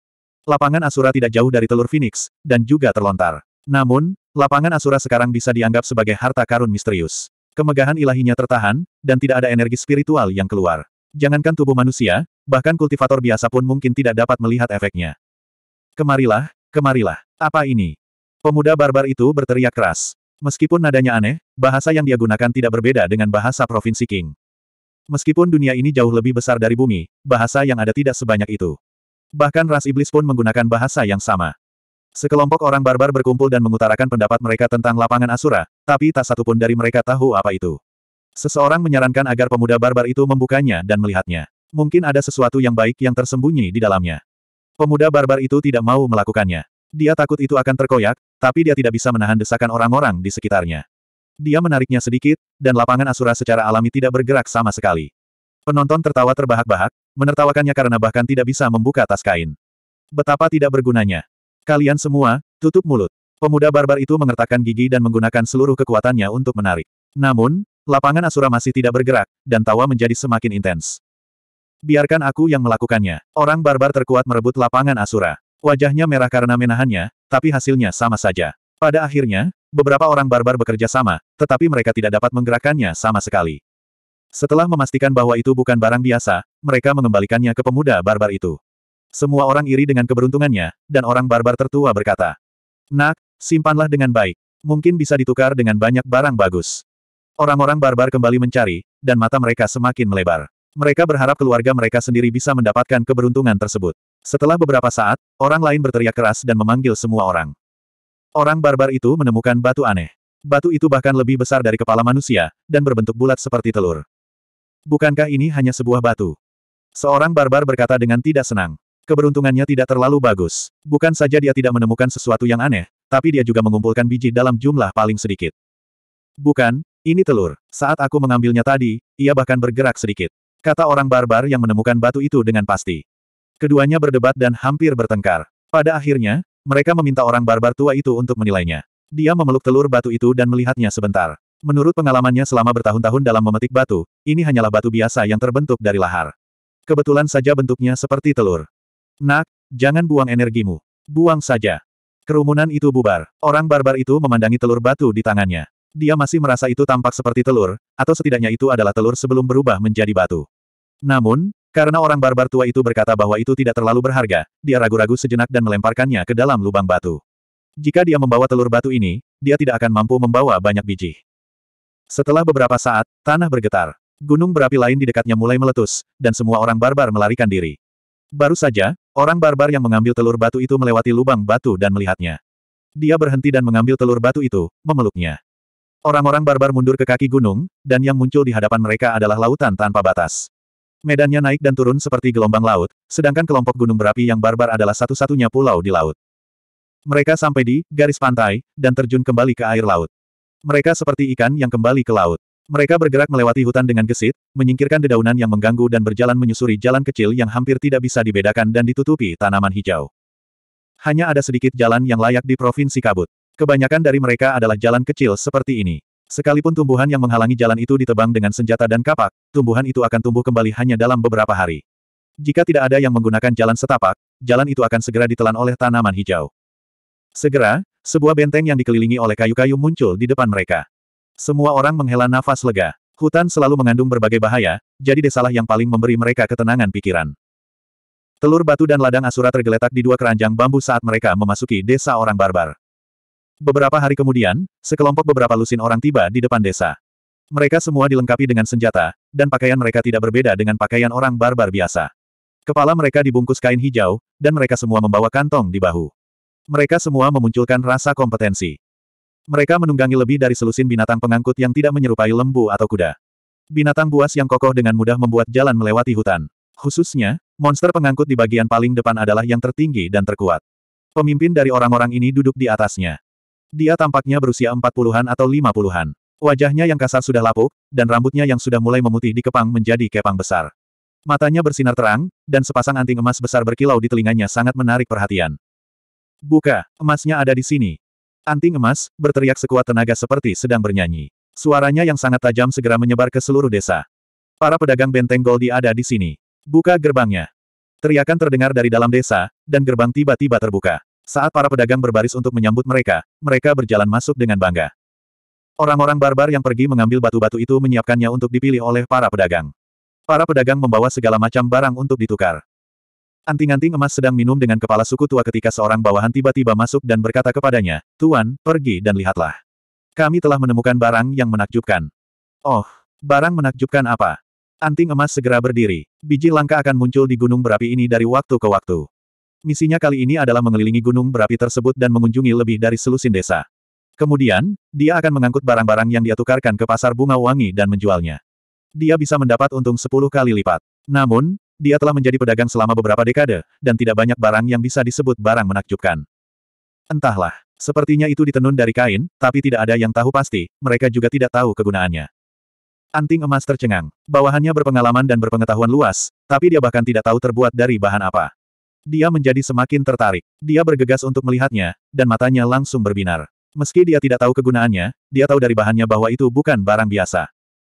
Lapangan Asura tidak jauh dari telur Phoenix, dan juga terlontar. Namun, lapangan Asura sekarang bisa dianggap sebagai harta karun misterius. Kemegahan ilahinya tertahan, dan tidak ada energi spiritual yang keluar. Jangankan tubuh manusia, bahkan kultivator biasa pun mungkin tidak dapat melihat efeknya. Kemarilah, kemarilah, apa ini? Pemuda barbar itu berteriak keras. Meskipun nadanya aneh, bahasa yang dia gunakan tidak berbeda dengan bahasa Provinsi King. Meskipun dunia ini jauh lebih besar dari bumi, bahasa yang ada tidak sebanyak itu. Bahkan ras iblis pun menggunakan bahasa yang sama. Sekelompok orang barbar berkumpul dan mengutarakan pendapat mereka tentang lapangan Asura, tapi tak satu pun dari mereka tahu apa itu. Seseorang menyarankan agar pemuda barbar itu membukanya dan melihatnya. Mungkin ada sesuatu yang baik yang tersembunyi di dalamnya. Pemuda barbar itu tidak mau melakukannya. Dia takut itu akan terkoyak, tapi dia tidak bisa menahan desakan orang-orang di sekitarnya. Dia menariknya sedikit, dan lapangan Asura secara alami tidak bergerak sama sekali. Penonton tertawa terbahak-bahak, menertawakannya karena bahkan tidak bisa membuka tas kain. Betapa tidak bergunanya. Kalian semua, tutup mulut. Pemuda barbar itu mengertakkan gigi dan menggunakan seluruh kekuatannya untuk menarik. Namun, lapangan Asura masih tidak bergerak, dan tawa menjadi semakin intens. Biarkan aku yang melakukannya. Orang barbar terkuat merebut lapangan Asura. Wajahnya merah karena menahannya, tapi hasilnya sama saja. Pada akhirnya, beberapa orang barbar bekerja sama, tetapi mereka tidak dapat menggerakkannya sama sekali. Setelah memastikan bahwa itu bukan barang biasa, mereka mengembalikannya ke pemuda barbar itu. Semua orang iri dengan keberuntungannya, dan orang barbar tertua berkata, Nak, simpanlah dengan baik. Mungkin bisa ditukar dengan banyak barang bagus. Orang-orang barbar kembali mencari, dan mata mereka semakin melebar. Mereka berharap keluarga mereka sendiri bisa mendapatkan keberuntungan tersebut. Setelah beberapa saat, orang lain berteriak keras dan memanggil semua orang. Orang barbar itu menemukan batu aneh. Batu itu bahkan lebih besar dari kepala manusia, dan berbentuk bulat seperti telur. Bukankah ini hanya sebuah batu? Seorang barbar berkata dengan tidak senang. Keberuntungannya tidak terlalu bagus. Bukan saja dia tidak menemukan sesuatu yang aneh, tapi dia juga mengumpulkan biji dalam jumlah paling sedikit. Bukan, ini telur. Saat aku mengambilnya tadi, ia bahkan bergerak sedikit. Kata orang barbar yang menemukan batu itu dengan pasti. Keduanya berdebat dan hampir bertengkar. Pada akhirnya, mereka meminta orang barbar tua itu untuk menilainya. Dia memeluk telur batu itu dan melihatnya sebentar. Menurut pengalamannya selama bertahun-tahun dalam memetik batu, ini hanyalah batu biasa yang terbentuk dari lahar. Kebetulan saja bentuknya seperti telur. Nak, jangan buang energimu. Buang saja. Kerumunan itu bubar. Orang barbar itu memandangi telur batu di tangannya. Dia masih merasa itu tampak seperti telur, atau setidaknya itu adalah telur sebelum berubah menjadi batu. Namun, karena orang barbar tua itu berkata bahwa itu tidak terlalu berharga, dia ragu-ragu sejenak dan melemparkannya ke dalam lubang batu. Jika dia membawa telur batu ini, dia tidak akan mampu membawa banyak biji. Setelah beberapa saat, tanah bergetar. Gunung berapi lain di dekatnya mulai meletus, dan semua orang barbar melarikan diri. Baru saja, orang barbar yang mengambil telur batu itu melewati lubang batu dan melihatnya. Dia berhenti dan mengambil telur batu itu, memeluknya. Orang-orang barbar mundur ke kaki gunung, dan yang muncul di hadapan mereka adalah lautan tanpa batas. Medannya naik dan turun seperti gelombang laut, sedangkan kelompok gunung berapi yang barbar adalah satu-satunya pulau di laut. Mereka sampai di garis pantai, dan terjun kembali ke air laut. Mereka seperti ikan yang kembali ke laut. Mereka bergerak melewati hutan dengan gesit, menyingkirkan dedaunan yang mengganggu dan berjalan menyusuri jalan kecil yang hampir tidak bisa dibedakan dan ditutupi tanaman hijau. Hanya ada sedikit jalan yang layak di Provinsi Kabut. Kebanyakan dari mereka adalah jalan kecil seperti ini. Sekalipun tumbuhan yang menghalangi jalan itu ditebang dengan senjata dan kapak, tumbuhan itu akan tumbuh kembali hanya dalam beberapa hari. Jika tidak ada yang menggunakan jalan setapak, jalan itu akan segera ditelan oleh tanaman hijau. Segera, sebuah benteng yang dikelilingi oleh kayu-kayu muncul di depan mereka. Semua orang menghela nafas lega. Hutan selalu mengandung berbagai bahaya, jadi desalah yang paling memberi mereka ketenangan pikiran. Telur batu dan ladang Asura tergeletak di dua keranjang bambu saat mereka memasuki desa orang barbar. Beberapa hari kemudian, sekelompok beberapa lusin orang tiba di depan desa. Mereka semua dilengkapi dengan senjata, dan pakaian mereka tidak berbeda dengan pakaian orang barbar biasa. Kepala mereka dibungkus kain hijau, dan mereka semua membawa kantong di bahu. Mereka semua memunculkan rasa kompetensi. Mereka menunggangi lebih dari selusin binatang pengangkut yang tidak menyerupai lembu atau kuda. Binatang buas yang kokoh dengan mudah membuat jalan melewati hutan. Khususnya, monster pengangkut di bagian paling depan adalah yang tertinggi dan terkuat. Pemimpin dari orang-orang ini duduk di atasnya. Dia tampaknya berusia empat puluhan atau lima puluhan. Wajahnya yang kasar sudah lapuk, dan rambutnya yang sudah mulai memutih di kepang menjadi kepang besar. Matanya bersinar terang, dan sepasang anting emas besar berkilau di telinganya sangat menarik perhatian. Buka, emasnya ada di sini. Anting emas, berteriak sekuat tenaga seperti sedang bernyanyi. Suaranya yang sangat tajam segera menyebar ke seluruh desa. Para pedagang benteng Goldie ada di sini. Buka gerbangnya. Teriakan terdengar dari dalam desa, dan gerbang tiba-tiba terbuka. Saat para pedagang berbaris untuk menyambut mereka, mereka berjalan masuk dengan bangga. Orang-orang barbar yang pergi mengambil batu-batu itu menyiapkannya untuk dipilih oleh para pedagang. Para pedagang membawa segala macam barang untuk ditukar. Anting-anting emas sedang minum dengan kepala suku tua ketika seorang bawahan tiba-tiba masuk dan berkata kepadanya, Tuan, pergi dan lihatlah. Kami telah menemukan barang yang menakjubkan. Oh, barang menakjubkan apa? Anting emas segera berdiri. Biji langka akan muncul di gunung berapi ini dari waktu ke waktu. Misinya kali ini adalah mengelilingi gunung berapi tersebut dan mengunjungi lebih dari selusin desa. Kemudian, dia akan mengangkut barang-barang yang dia tukarkan ke pasar bunga wangi dan menjualnya. Dia bisa mendapat untung 10 kali lipat. Namun, dia telah menjadi pedagang selama beberapa dekade, dan tidak banyak barang yang bisa disebut barang menakjubkan. Entahlah, sepertinya itu ditenun dari kain, tapi tidak ada yang tahu pasti, mereka juga tidak tahu kegunaannya. Anting emas tercengang. Bawahannya berpengalaman dan berpengetahuan luas, tapi dia bahkan tidak tahu terbuat dari bahan apa. Dia menjadi semakin tertarik. Dia bergegas untuk melihatnya, dan matanya langsung berbinar. Meski dia tidak tahu kegunaannya, dia tahu dari bahannya bahwa itu bukan barang biasa.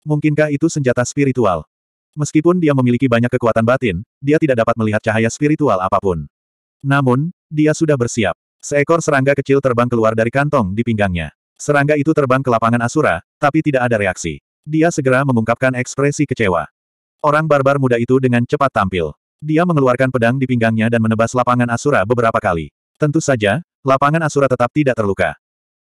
Mungkinkah itu senjata spiritual? Meskipun dia memiliki banyak kekuatan batin, dia tidak dapat melihat cahaya spiritual apapun. Namun, dia sudah bersiap. Seekor serangga kecil terbang keluar dari kantong di pinggangnya. Serangga itu terbang ke lapangan Asura, tapi tidak ada reaksi. Dia segera mengungkapkan ekspresi kecewa. Orang barbar muda itu dengan cepat tampil. Dia mengeluarkan pedang di pinggangnya dan menebas lapangan Asura beberapa kali. Tentu saja, lapangan Asura tetap tidak terluka.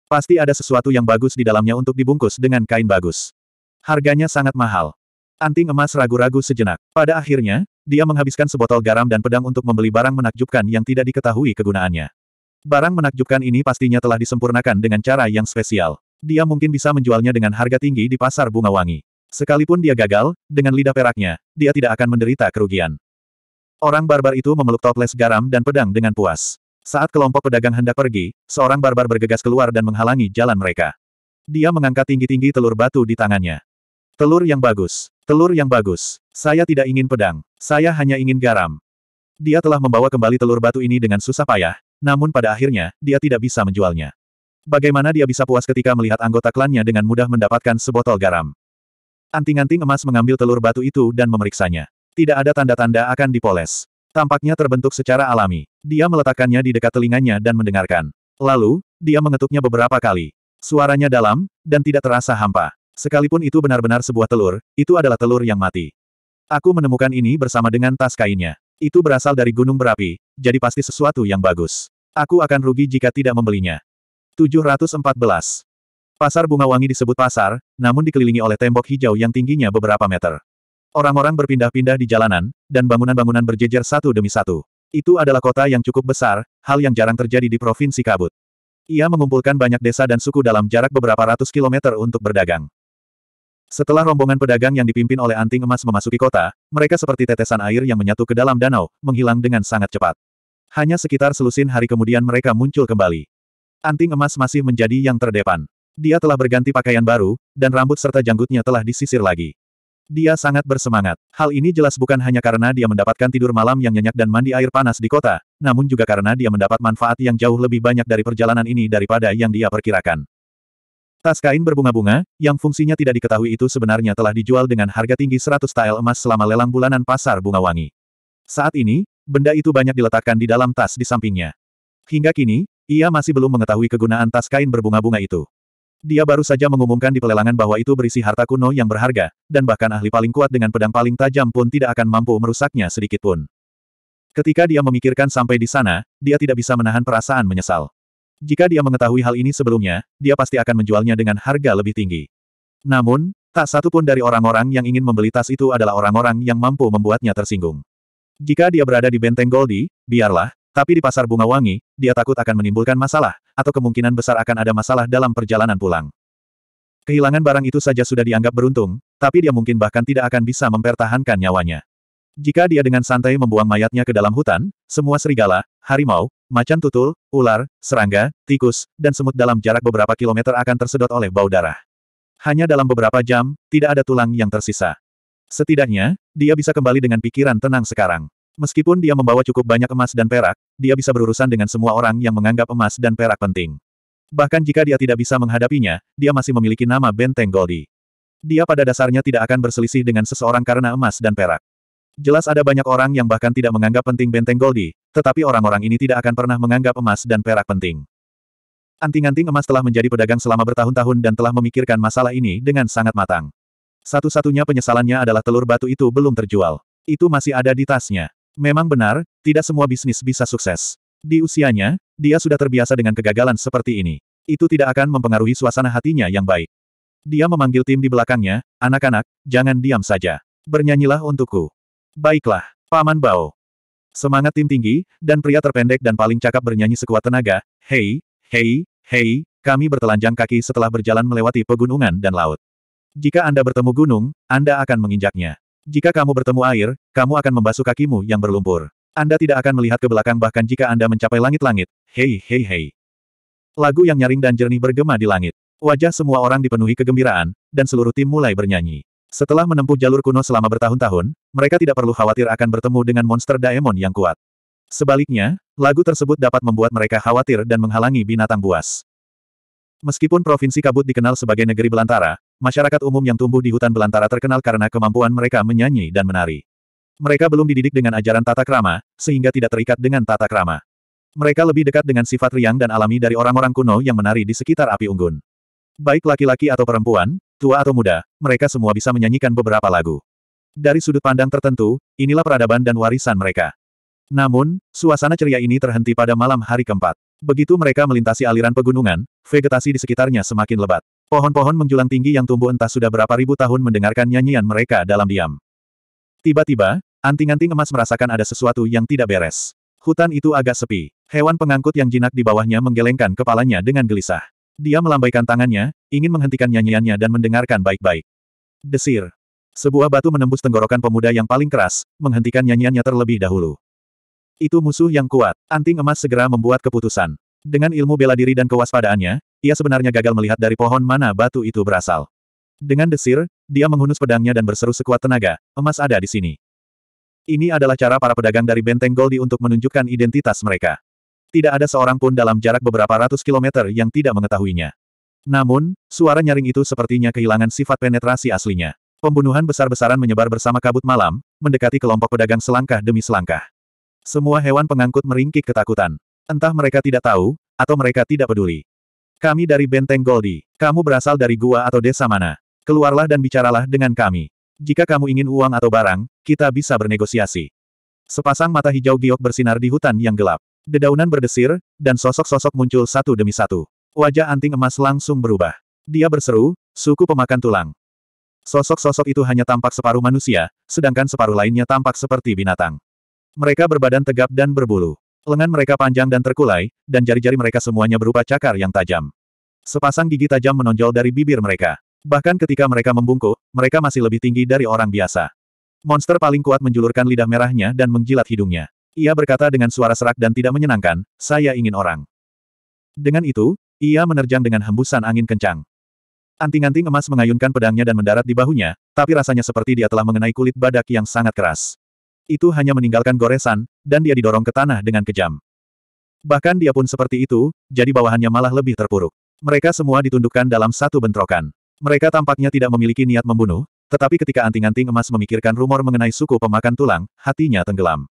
Pasti ada sesuatu yang bagus di dalamnya untuk dibungkus dengan kain bagus. Harganya sangat mahal. Anting emas ragu-ragu sejenak. Pada akhirnya, dia menghabiskan sebotol garam dan pedang untuk membeli barang menakjubkan yang tidak diketahui kegunaannya. Barang menakjubkan ini pastinya telah disempurnakan dengan cara yang spesial. Dia mungkin bisa menjualnya dengan harga tinggi di pasar bunga wangi. Sekalipun dia gagal, dengan lidah peraknya, dia tidak akan menderita kerugian. Orang barbar itu memeluk toples garam dan pedang dengan puas. Saat kelompok pedagang hendak pergi, seorang barbar bergegas keluar dan menghalangi jalan mereka. Dia mengangkat tinggi-tinggi telur batu di tangannya. Telur yang bagus. Telur yang bagus. Saya tidak ingin pedang. Saya hanya ingin garam. Dia telah membawa kembali telur batu ini dengan susah payah, namun pada akhirnya, dia tidak bisa menjualnya. Bagaimana dia bisa puas ketika melihat anggota klannya dengan mudah mendapatkan sebotol garam? Anting-anting emas mengambil telur batu itu dan memeriksanya. Tidak ada tanda-tanda akan dipoles. Tampaknya terbentuk secara alami. Dia meletakkannya di dekat telinganya dan mendengarkan. Lalu, dia mengetuknya beberapa kali. Suaranya dalam, dan tidak terasa hampa. Sekalipun itu benar-benar sebuah telur, itu adalah telur yang mati. Aku menemukan ini bersama dengan tas kainnya. Itu berasal dari gunung berapi, jadi pasti sesuatu yang bagus. Aku akan rugi jika tidak membelinya. 714. Pasar bunga wangi disebut pasar, namun dikelilingi oleh tembok hijau yang tingginya beberapa meter. Orang-orang berpindah-pindah di jalanan, dan bangunan-bangunan berjejer satu demi satu. Itu adalah kota yang cukup besar, hal yang jarang terjadi di Provinsi Kabut. Ia mengumpulkan banyak desa dan suku dalam jarak beberapa ratus kilometer untuk berdagang. Setelah rombongan pedagang yang dipimpin oleh anting emas memasuki kota, mereka seperti tetesan air yang menyatu ke dalam danau, menghilang dengan sangat cepat. Hanya sekitar selusin hari kemudian mereka muncul kembali. Anting emas masih menjadi yang terdepan. Dia telah berganti pakaian baru, dan rambut serta janggutnya telah disisir lagi. Dia sangat bersemangat. Hal ini jelas bukan hanya karena dia mendapatkan tidur malam yang nyenyak dan mandi air panas di kota, namun juga karena dia mendapat manfaat yang jauh lebih banyak dari perjalanan ini daripada yang dia perkirakan. Tas kain berbunga-bunga, yang fungsinya tidak diketahui itu sebenarnya telah dijual dengan harga tinggi 100 tael emas selama lelang bulanan pasar bunga wangi. Saat ini, benda itu banyak diletakkan di dalam tas di sampingnya. Hingga kini, ia masih belum mengetahui kegunaan tas kain berbunga-bunga itu. Dia baru saja mengumumkan di pelelangan bahwa itu berisi harta kuno yang berharga, dan bahkan ahli paling kuat dengan pedang paling tajam pun tidak akan mampu merusaknya sedikit pun. Ketika dia memikirkan sampai di sana, dia tidak bisa menahan perasaan menyesal. Jika dia mengetahui hal ini sebelumnya, dia pasti akan menjualnya dengan harga lebih tinggi. Namun, tak satu pun dari orang-orang yang ingin membeli tas itu adalah orang-orang yang mampu membuatnya tersinggung. Jika dia berada di benteng Goldie, biarlah, tapi di pasar bunga wangi, dia takut akan menimbulkan masalah, atau kemungkinan besar akan ada masalah dalam perjalanan pulang. Kehilangan barang itu saja sudah dianggap beruntung, tapi dia mungkin bahkan tidak akan bisa mempertahankan nyawanya. Jika dia dengan santai membuang mayatnya ke dalam hutan, semua serigala, harimau, macan tutul, ular, serangga, tikus, dan semut dalam jarak beberapa kilometer akan tersedot oleh bau darah. Hanya dalam beberapa jam, tidak ada tulang yang tersisa. Setidaknya, dia bisa kembali dengan pikiran tenang sekarang. Meskipun dia membawa cukup banyak emas dan perak, dia bisa berurusan dengan semua orang yang menganggap emas dan perak penting. Bahkan jika dia tidak bisa menghadapinya, dia masih memiliki nama Benteng Goldie. Dia pada dasarnya tidak akan berselisih dengan seseorang karena emas dan perak. Jelas ada banyak orang yang bahkan tidak menganggap penting Benteng Goldie, tetapi orang-orang ini tidak akan pernah menganggap emas dan perak penting. Anting-anting emas telah menjadi pedagang selama bertahun-tahun dan telah memikirkan masalah ini dengan sangat matang. Satu-satunya penyesalannya adalah telur batu itu belum terjual. Itu masih ada di tasnya. Memang benar, tidak semua bisnis bisa sukses. Di usianya, dia sudah terbiasa dengan kegagalan seperti ini. Itu tidak akan mempengaruhi suasana hatinya yang baik. Dia memanggil tim di belakangnya, anak-anak, jangan diam saja. Bernyanyilah untukku. Baiklah, Paman Bao. Semangat tim tinggi, dan pria terpendek dan paling cakap bernyanyi sekuat tenaga, hei, hei, hei, kami bertelanjang kaki setelah berjalan melewati pegunungan dan laut. Jika Anda bertemu gunung, Anda akan menginjaknya. Jika kamu bertemu air, kamu akan membasuh kakimu yang berlumpur. Anda tidak akan melihat ke belakang bahkan jika Anda mencapai langit-langit. Hei, hei, hei. Lagu yang nyaring dan jernih bergema di langit. Wajah semua orang dipenuhi kegembiraan, dan seluruh tim mulai bernyanyi. Setelah menempuh jalur kuno selama bertahun-tahun, mereka tidak perlu khawatir akan bertemu dengan monster daemon yang kuat. Sebaliknya, lagu tersebut dapat membuat mereka khawatir dan menghalangi binatang buas. Meskipun Provinsi Kabut dikenal sebagai negeri belantara, Masyarakat umum yang tumbuh di hutan belantara terkenal karena kemampuan mereka menyanyi dan menari. Mereka belum dididik dengan ajaran tata krama, sehingga tidak terikat dengan tata krama. Mereka lebih dekat dengan sifat riang dan alami dari orang-orang kuno yang menari di sekitar api unggun. Baik laki-laki atau perempuan, tua atau muda, mereka semua bisa menyanyikan beberapa lagu. Dari sudut pandang tertentu, inilah peradaban dan warisan mereka. Namun, suasana ceria ini terhenti pada malam hari keempat. Begitu mereka melintasi aliran pegunungan, vegetasi di sekitarnya semakin lebat. Pohon-pohon menjulang tinggi yang tumbuh entah sudah berapa ribu tahun mendengarkan nyanyian mereka dalam diam. Tiba-tiba, anting-anting emas merasakan ada sesuatu yang tidak beres. Hutan itu agak sepi. Hewan pengangkut yang jinak di bawahnya menggelengkan kepalanya dengan gelisah. Dia melambaikan tangannya, ingin menghentikan nyanyiannya dan mendengarkan baik-baik. Desir. Sebuah batu menembus tenggorokan pemuda yang paling keras, menghentikan nyanyiannya terlebih dahulu. Itu musuh yang kuat. Anting emas segera membuat keputusan. Dengan ilmu bela diri dan kewaspadaannya, ia sebenarnya gagal melihat dari pohon mana batu itu berasal. Dengan desir, dia menghunus pedangnya dan berseru sekuat tenaga, emas ada di sini. Ini adalah cara para pedagang dari Benteng Goldi untuk menunjukkan identitas mereka. Tidak ada seorang pun dalam jarak beberapa ratus kilometer yang tidak mengetahuinya. Namun, suara nyaring itu sepertinya kehilangan sifat penetrasi aslinya. Pembunuhan besar-besaran menyebar bersama kabut malam, mendekati kelompok pedagang selangkah demi selangkah. Semua hewan pengangkut meringkik ketakutan. Entah mereka tidak tahu, atau mereka tidak peduli. Kami dari Benteng Goldi. Kamu berasal dari gua atau desa mana? Keluarlah dan bicaralah dengan kami. Jika kamu ingin uang atau barang, kita bisa bernegosiasi. Sepasang mata hijau giok bersinar di hutan yang gelap. Dedaunan berdesir, dan sosok-sosok muncul satu demi satu. Wajah anting emas langsung berubah. Dia berseru, suku pemakan tulang. Sosok-sosok itu hanya tampak separuh manusia, sedangkan separuh lainnya tampak seperti binatang. Mereka berbadan tegap dan berbulu. Lengan mereka panjang dan terkulai, dan jari-jari mereka semuanya berupa cakar yang tajam. Sepasang gigi tajam menonjol dari bibir mereka. Bahkan ketika mereka membungkuk, mereka masih lebih tinggi dari orang biasa. Monster paling kuat menjulurkan lidah merahnya dan mengjilat hidungnya. Ia berkata dengan suara serak dan tidak menyenangkan, saya ingin orang. Dengan itu, ia menerjang dengan hembusan angin kencang. Anting-anting emas mengayunkan pedangnya dan mendarat di bahunya, tapi rasanya seperti dia telah mengenai kulit badak yang sangat keras itu hanya meninggalkan goresan, dan dia didorong ke tanah dengan kejam. Bahkan dia pun seperti itu, jadi bawahannya malah lebih terpuruk. Mereka semua ditundukkan dalam satu bentrokan. Mereka tampaknya tidak memiliki niat membunuh, tetapi ketika anting-anting emas memikirkan rumor mengenai suku pemakan tulang, hatinya tenggelam.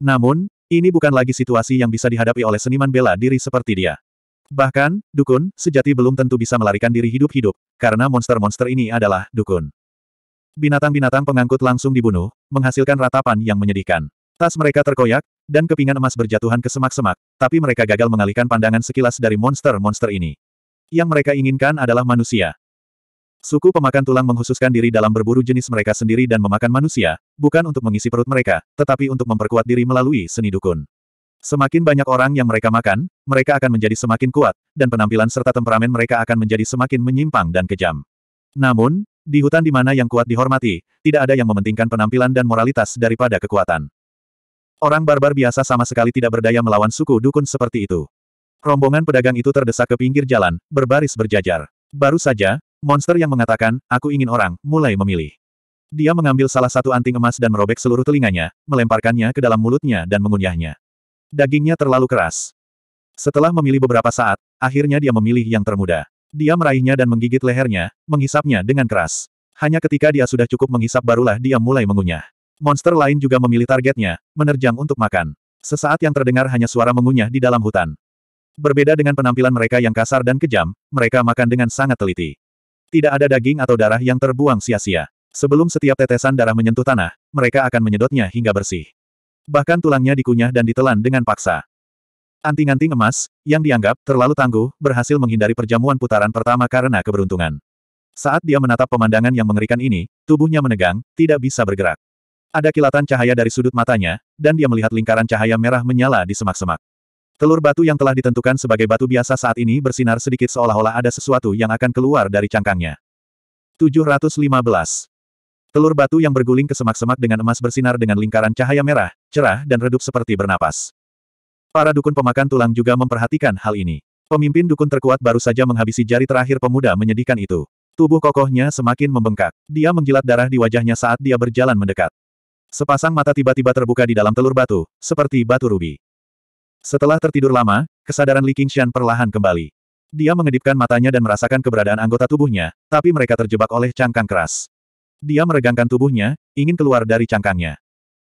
Namun, ini bukan lagi situasi yang bisa dihadapi oleh seniman bela diri seperti dia. Bahkan, dukun, sejati belum tentu bisa melarikan diri hidup-hidup, karena monster-monster ini adalah dukun. Binatang-binatang pengangkut langsung dibunuh, menghasilkan ratapan yang menyedihkan. Tas mereka terkoyak, dan kepingan emas berjatuhan ke semak-semak, tapi mereka gagal mengalihkan pandangan sekilas dari monster-monster ini. Yang mereka inginkan adalah manusia. Suku pemakan tulang menghususkan diri dalam berburu jenis mereka sendiri dan memakan manusia, bukan untuk mengisi perut mereka, tetapi untuk memperkuat diri melalui seni dukun. Semakin banyak orang yang mereka makan, mereka akan menjadi semakin kuat, dan penampilan serta temperamen mereka akan menjadi semakin menyimpang dan kejam. Namun, di hutan di mana yang kuat dihormati, tidak ada yang mementingkan penampilan dan moralitas daripada kekuatan. Orang barbar biasa sama sekali tidak berdaya melawan suku dukun seperti itu. Rombongan pedagang itu terdesak ke pinggir jalan, berbaris berjajar. Baru saja, monster yang mengatakan, aku ingin orang, mulai memilih. Dia mengambil salah satu anting emas dan merobek seluruh telinganya, melemparkannya ke dalam mulutnya dan mengunyahnya. Dagingnya terlalu keras. Setelah memilih beberapa saat, akhirnya dia memilih yang termuda. Dia meraihnya dan menggigit lehernya, menghisapnya dengan keras. Hanya ketika dia sudah cukup menghisap barulah dia mulai mengunyah. Monster lain juga memilih targetnya, menerjang untuk makan. Sesaat yang terdengar hanya suara mengunyah di dalam hutan. Berbeda dengan penampilan mereka yang kasar dan kejam, mereka makan dengan sangat teliti. Tidak ada daging atau darah yang terbuang sia-sia. Sebelum setiap tetesan darah menyentuh tanah, mereka akan menyedotnya hingga bersih. Bahkan tulangnya dikunyah dan ditelan dengan paksa. Anting-anting emas, yang dianggap terlalu tangguh, berhasil menghindari perjamuan putaran pertama karena keberuntungan. Saat dia menatap pemandangan yang mengerikan ini, tubuhnya menegang, tidak bisa bergerak. Ada kilatan cahaya dari sudut matanya, dan dia melihat lingkaran cahaya merah menyala di semak-semak. Telur batu yang telah ditentukan sebagai batu biasa saat ini bersinar sedikit seolah-olah ada sesuatu yang akan keluar dari cangkangnya. 715. Telur batu yang berguling ke semak-semak dengan emas bersinar dengan lingkaran cahaya merah, cerah dan redup seperti bernapas. Para dukun pemakan tulang juga memperhatikan hal ini. Pemimpin dukun terkuat baru saja menghabisi jari terakhir pemuda menyedihkan itu. Tubuh kokohnya semakin membengkak. Dia menjilat darah di wajahnya saat dia berjalan mendekat. Sepasang mata tiba-tiba terbuka di dalam telur batu, seperti batu rubi. Setelah tertidur lama, kesadaran Li Qingshan perlahan kembali. Dia mengedipkan matanya dan merasakan keberadaan anggota tubuhnya, tapi mereka terjebak oleh cangkang keras. Dia meregangkan tubuhnya, ingin keluar dari cangkangnya.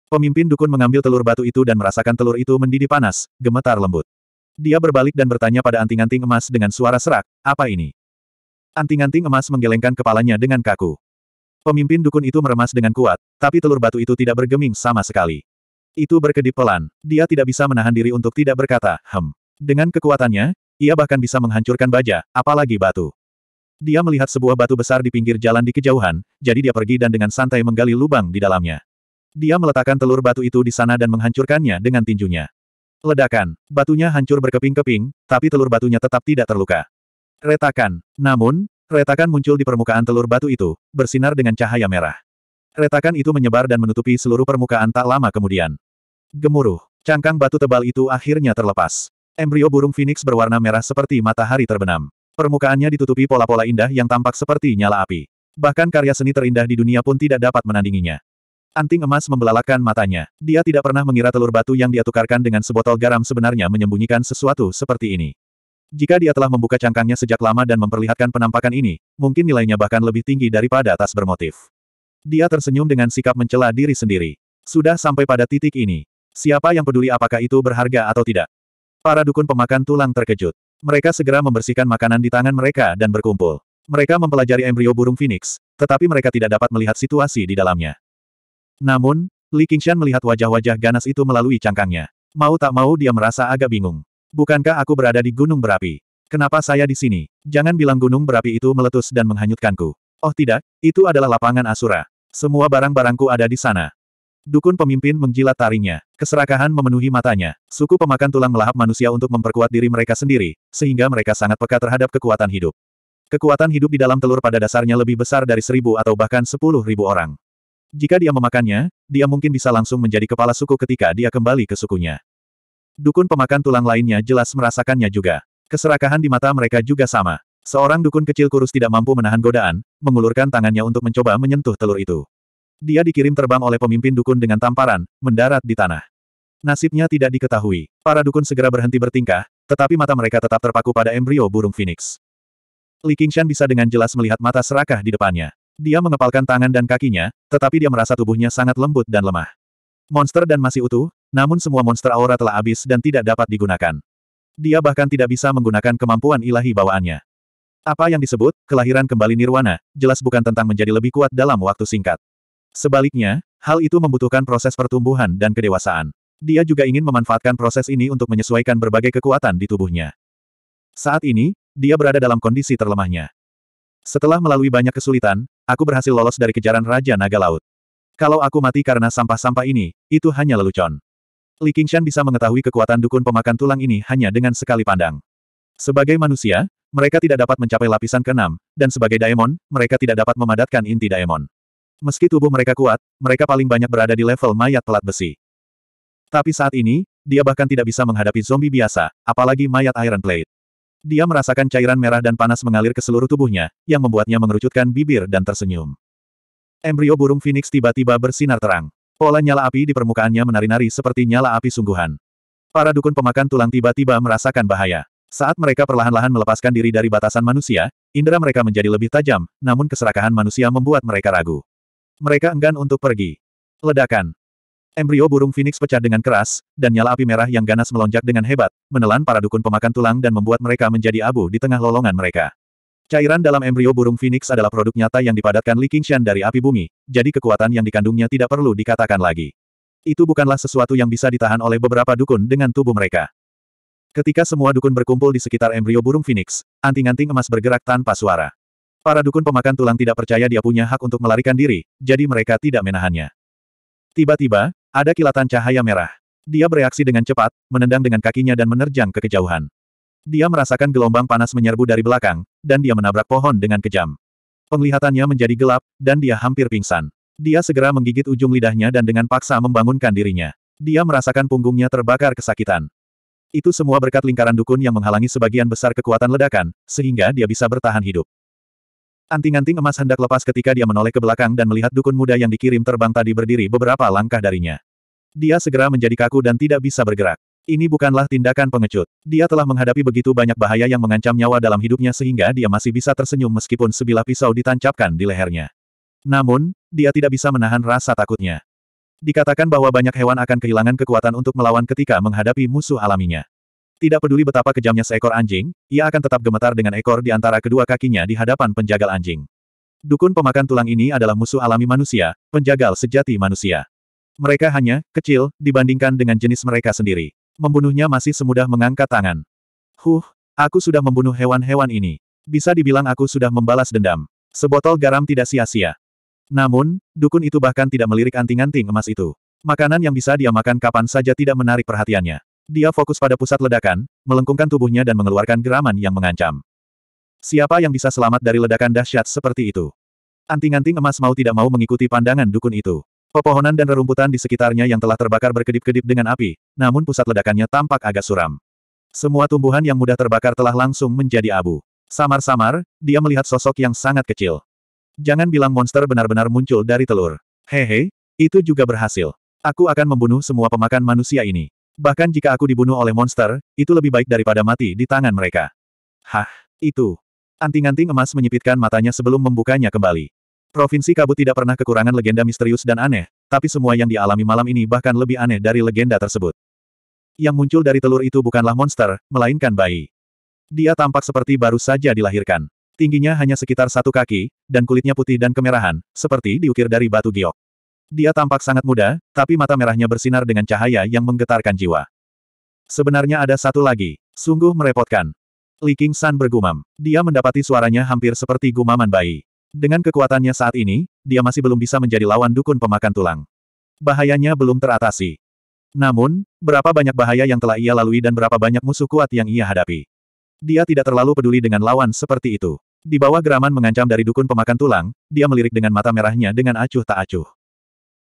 Pemimpin dukun mengambil telur batu itu dan merasakan telur itu mendidih panas, gemetar lembut. Dia berbalik dan bertanya pada anting-anting emas dengan suara serak, apa ini? Anting-anting emas menggelengkan kepalanya dengan kaku. Pemimpin dukun itu meremas dengan kuat, tapi telur batu itu tidak bergeming sama sekali. Itu berkedip pelan, dia tidak bisa menahan diri untuk tidak berkata, hem. Dengan kekuatannya, ia bahkan bisa menghancurkan baja, apalagi batu. Dia melihat sebuah batu besar di pinggir jalan di kejauhan, jadi dia pergi dan dengan santai menggali lubang di dalamnya. Dia meletakkan telur batu itu di sana dan menghancurkannya dengan tinjunya. Ledakan. Batunya hancur berkeping-keping, tapi telur batunya tetap tidak terluka. Retakan. Namun, retakan muncul di permukaan telur batu itu, bersinar dengan cahaya merah. Retakan itu menyebar dan menutupi seluruh permukaan tak lama kemudian. Gemuruh. Cangkang batu tebal itu akhirnya terlepas. Embrio burung phoenix berwarna merah seperti matahari terbenam. Permukaannya ditutupi pola-pola indah yang tampak seperti nyala api. Bahkan karya seni terindah di dunia pun tidak dapat menandinginya. Anting emas membelalakan matanya. Dia tidak pernah mengira telur batu yang dia tukarkan dengan sebotol garam sebenarnya menyembunyikan sesuatu seperti ini. Jika dia telah membuka cangkangnya sejak lama dan memperlihatkan penampakan ini, mungkin nilainya bahkan lebih tinggi daripada tas bermotif. Dia tersenyum dengan sikap mencela diri sendiri. Sudah sampai pada titik ini. Siapa yang peduli apakah itu berharga atau tidak? Para dukun pemakan tulang terkejut. Mereka segera membersihkan makanan di tangan mereka dan berkumpul. Mereka mempelajari embrio burung phoenix, tetapi mereka tidak dapat melihat situasi di dalamnya. Namun, Li Qingshan melihat wajah-wajah ganas itu melalui cangkangnya. Mau tak mau dia merasa agak bingung. Bukankah aku berada di gunung berapi? Kenapa saya di sini? Jangan bilang gunung berapi itu meletus dan menghanyutkanku. Oh tidak, itu adalah lapangan Asura. Semua barang-barangku ada di sana. Dukun pemimpin menjilat taringnya. Keserakahan memenuhi matanya. Suku pemakan tulang melahap manusia untuk memperkuat diri mereka sendiri, sehingga mereka sangat peka terhadap kekuatan hidup. Kekuatan hidup di dalam telur pada dasarnya lebih besar dari seribu atau bahkan sepuluh ribu orang. Jika dia memakannya, dia mungkin bisa langsung menjadi kepala suku ketika dia kembali ke sukunya. Dukun pemakan tulang lainnya jelas merasakannya juga. Keserakahan di mata mereka juga sama. Seorang dukun kecil kurus tidak mampu menahan godaan, mengulurkan tangannya untuk mencoba menyentuh telur itu. Dia dikirim terbang oleh pemimpin dukun dengan tamparan, mendarat di tanah. Nasibnya tidak diketahui. Para dukun segera berhenti bertingkah, tetapi mata mereka tetap terpaku pada embrio burung phoenix. Li Qingshan bisa dengan jelas melihat mata serakah di depannya. Dia mengepalkan tangan dan kakinya, tetapi dia merasa tubuhnya sangat lembut dan lemah. Monster dan masih utuh, namun semua monster aura telah habis dan tidak dapat digunakan. Dia bahkan tidak bisa menggunakan kemampuan ilahi bawaannya. Apa yang disebut, kelahiran kembali nirwana, jelas bukan tentang menjadi lebih kuat dalam waktu singkat. Sebaliknya, hal itu membutuhkan proses pertumbuhan dan kedewasaan. Dia juga ingin memanfaatkan proses ini untuk menyesuaikan berbagai kekuatan di tubuhnya. Saat ini, dia berada dalam kondisi terlemahnya. Setelah melalui banyak kesulitan, Aku berhasil lolos dari kejaran Raja Naga Laut. Kalau aku mati karena sampah-sampah ini, itu hanya lelucon. Li Qingshan bisa mengetahui kekuatan dukun pemakan tulang ini hanya dengan sekali pandang. Sebagai manusia, mereka tidak dapat mencapai lapisan keenam, dan sebagai daemon, mereka tidak dapat memadatkan inti daemon. Meski tubuh mereka kuat, mereka paling banyak berada di level mayat pelat besi. Tapi saat ini, dia bahkan tidak bisa menghadapi zombie biasa, apalagi mayat Iron Plate. Dia merasakan cairan merah dan panas mengalir ke seluruh tubuhnya, yang membuatnya mengerucutkan bibir dan tersenyum. Embrio burung Phoenix tiba-tiba bersinar terang. Pola nyala api di permukaannya menari-nari seperti nyala api sungguhan. Para dukun pemakan tulang tiba-tiba merasakan bahaya. Saat mereka perlahan-lahan melepaskan diri dari batasan manusia, indera mereka menjadi lebih tajam, namun keserakahan manusia membuat mereka ragu. Mereka enggan untuk pergi. Ledakan. Embrio burung Phoenix pecah dengan keras, dan nyala api merah yang ganas melonjak dengan hebat, menelan para dukun pemakan tulang dan membuat mereka menjadi abu di tengah lolongan mereka. Cairan dalam embrio burung Phoenix adalah produk nyata yang dipadatkan Li Qingshan dari api bumi, jadi kekuatan yang dikandungnya tidak perlu dikatakan lagi. Itu bukanlah sesuatu yang bisa ditahan oleh beberapa dukun dengan tubuh mereka. Ketika semua dukun berkumpul di sekitar embrio burung Phoenix, anting-anting emas bergerak tanpa suara. Para dukun pemakan tulang tidak percaya dia punya hak untuk melarikan diri, jadi mereka tidak menahannya. Tiba-tiba, ada kilatan cahaya merah. Dia bereaksi dengan cepat, menendang dengan kakinya dan menerjang ke kejauhan. Dia merasakan gelombang panas menyerbu dari belakang, dan dia menabrak pohon dengan kejam. Penglihatannya menjadi gelap, dan dia hampir pingsan. Dia segera menggigit ujung lidahnya dan dengan paksa membangunkan dirinya. Dia merasakan punggungnya terbakar kesakitan. Itu semua berkat lingkaran dukun yang menghalangi sebagian besar kekuatan ledakan, sehingga dia bisa bertahan hidup. Anting-anting emas hendak lepas ketika dia menoleh ke belakang dan melihat dukun muda yang dikirim terbang tadi berdiri beberapa langkah darinya. Dia segera menjadi kaku dan tidak bisa bergerak. Ini bukanlah tindakan pengecut. Dia telah menghadapi begitu banyak bahaya yang mengancam nyawa dalam hidupnya sehingga dia masih bisa tersenyum meskipun sebilah pisau ditancapkan di lehernya. Namun, dia tidak bisa menahan rasa takutnya. Dikatakan bahwa banyak hewan akan kehilangan kekuatan untuk melawan ketika menghadapi musuh alaminya. Tidak peduli betapa kejamnya seekor anjing, ia akan tetap gemetar dengan ekor di antara kedua kakinya di hadapan penjagal anjing. Dukun pemakan tulang ini adalah musuh alami manusia, penjagal sejati manusia. Mereka hanya, kecil, dibandingkan dengan jenis mereka sendiri. Membunuhnya masih semudah mengangkat tangan. Huh, aku sudah membunuh hewan-hewan ini. Bisa dibilang aku sudah membalas dendam. Sebotol garam tidak sia-sia. Namun, dukun itu bahkan tidak melirik anting-anting emas itu. Makanan yang bisa dia makan kapan saja tidak menarik perhatiannya. Dia fokus pada pusat ledakan, melengkungkan tubuhnya dan mengeluarkan geraman yang mengancam. Siapa yang bisa selamat dari ledakan dahsyat seperti itu? Anting-anting emas mau tidak mau mengikuti pandangan dukun itu. Pepohonan dan rerumputan di sekitarnya yang telah terbakar berkedip-kedip dengan api, namun pusat ledakannya tampak agak suram. Semua tumbuhan yang mudah terbakar telah langsung menjadi abu. Samar-samar, dia melihat sosok yang sangat kecil. Jangan bilang monster benar-benar muncul dari telur. Hehe, itu juga berhasil. Aku akan membunuh semua pemakan manusia ini. Bahkan jika aku dibunuh oleh monster, itu lebih baik daripada mati di tangan mereka. Hah, itu. Anting-anting emas menyipitkan matanya sebelum membukanya kembali. Provinsi Kabut tidak pernah kekurangan legenda misterius dan aneh, tapi semua yang dialami malam ini bahkan lebih aneh dari legenda tersebut. Yang muncul dari telur itu bukanlah monster, melainkan bayi. Dia tampak seperti baru saja dilahirkan. Tingginya hanya sekitar satu kaki, dan kulitnya putih dan kemerahan, seperti diukir dari batu giok. Dia tampak sangat muda, tapi mata merahnya bersinar dengan cahaya yang menggetarkan jiwa. Sebenarnya ada satu lagi. Sungguh merepotkan. Li King San bergumam. Dia mendapati suaranya hampir seperti gumaman bayi. Dengan kekuatannya saat ini, dia masih belum bisa menjadi lawan dukun pemakan tulang. Bahayanya belum teratasi. Namun, berapa banyak bahaya yang telah ia lalui dan berapa banyak musuh kuat yang ia hadapi. Dia tidak terlalu peduli dengan lawan seperti itu. Di bawah geraman mengancam dari dukun pemakan tulang, dia melirik dengan mata merahnya dengan acuh tak acuh.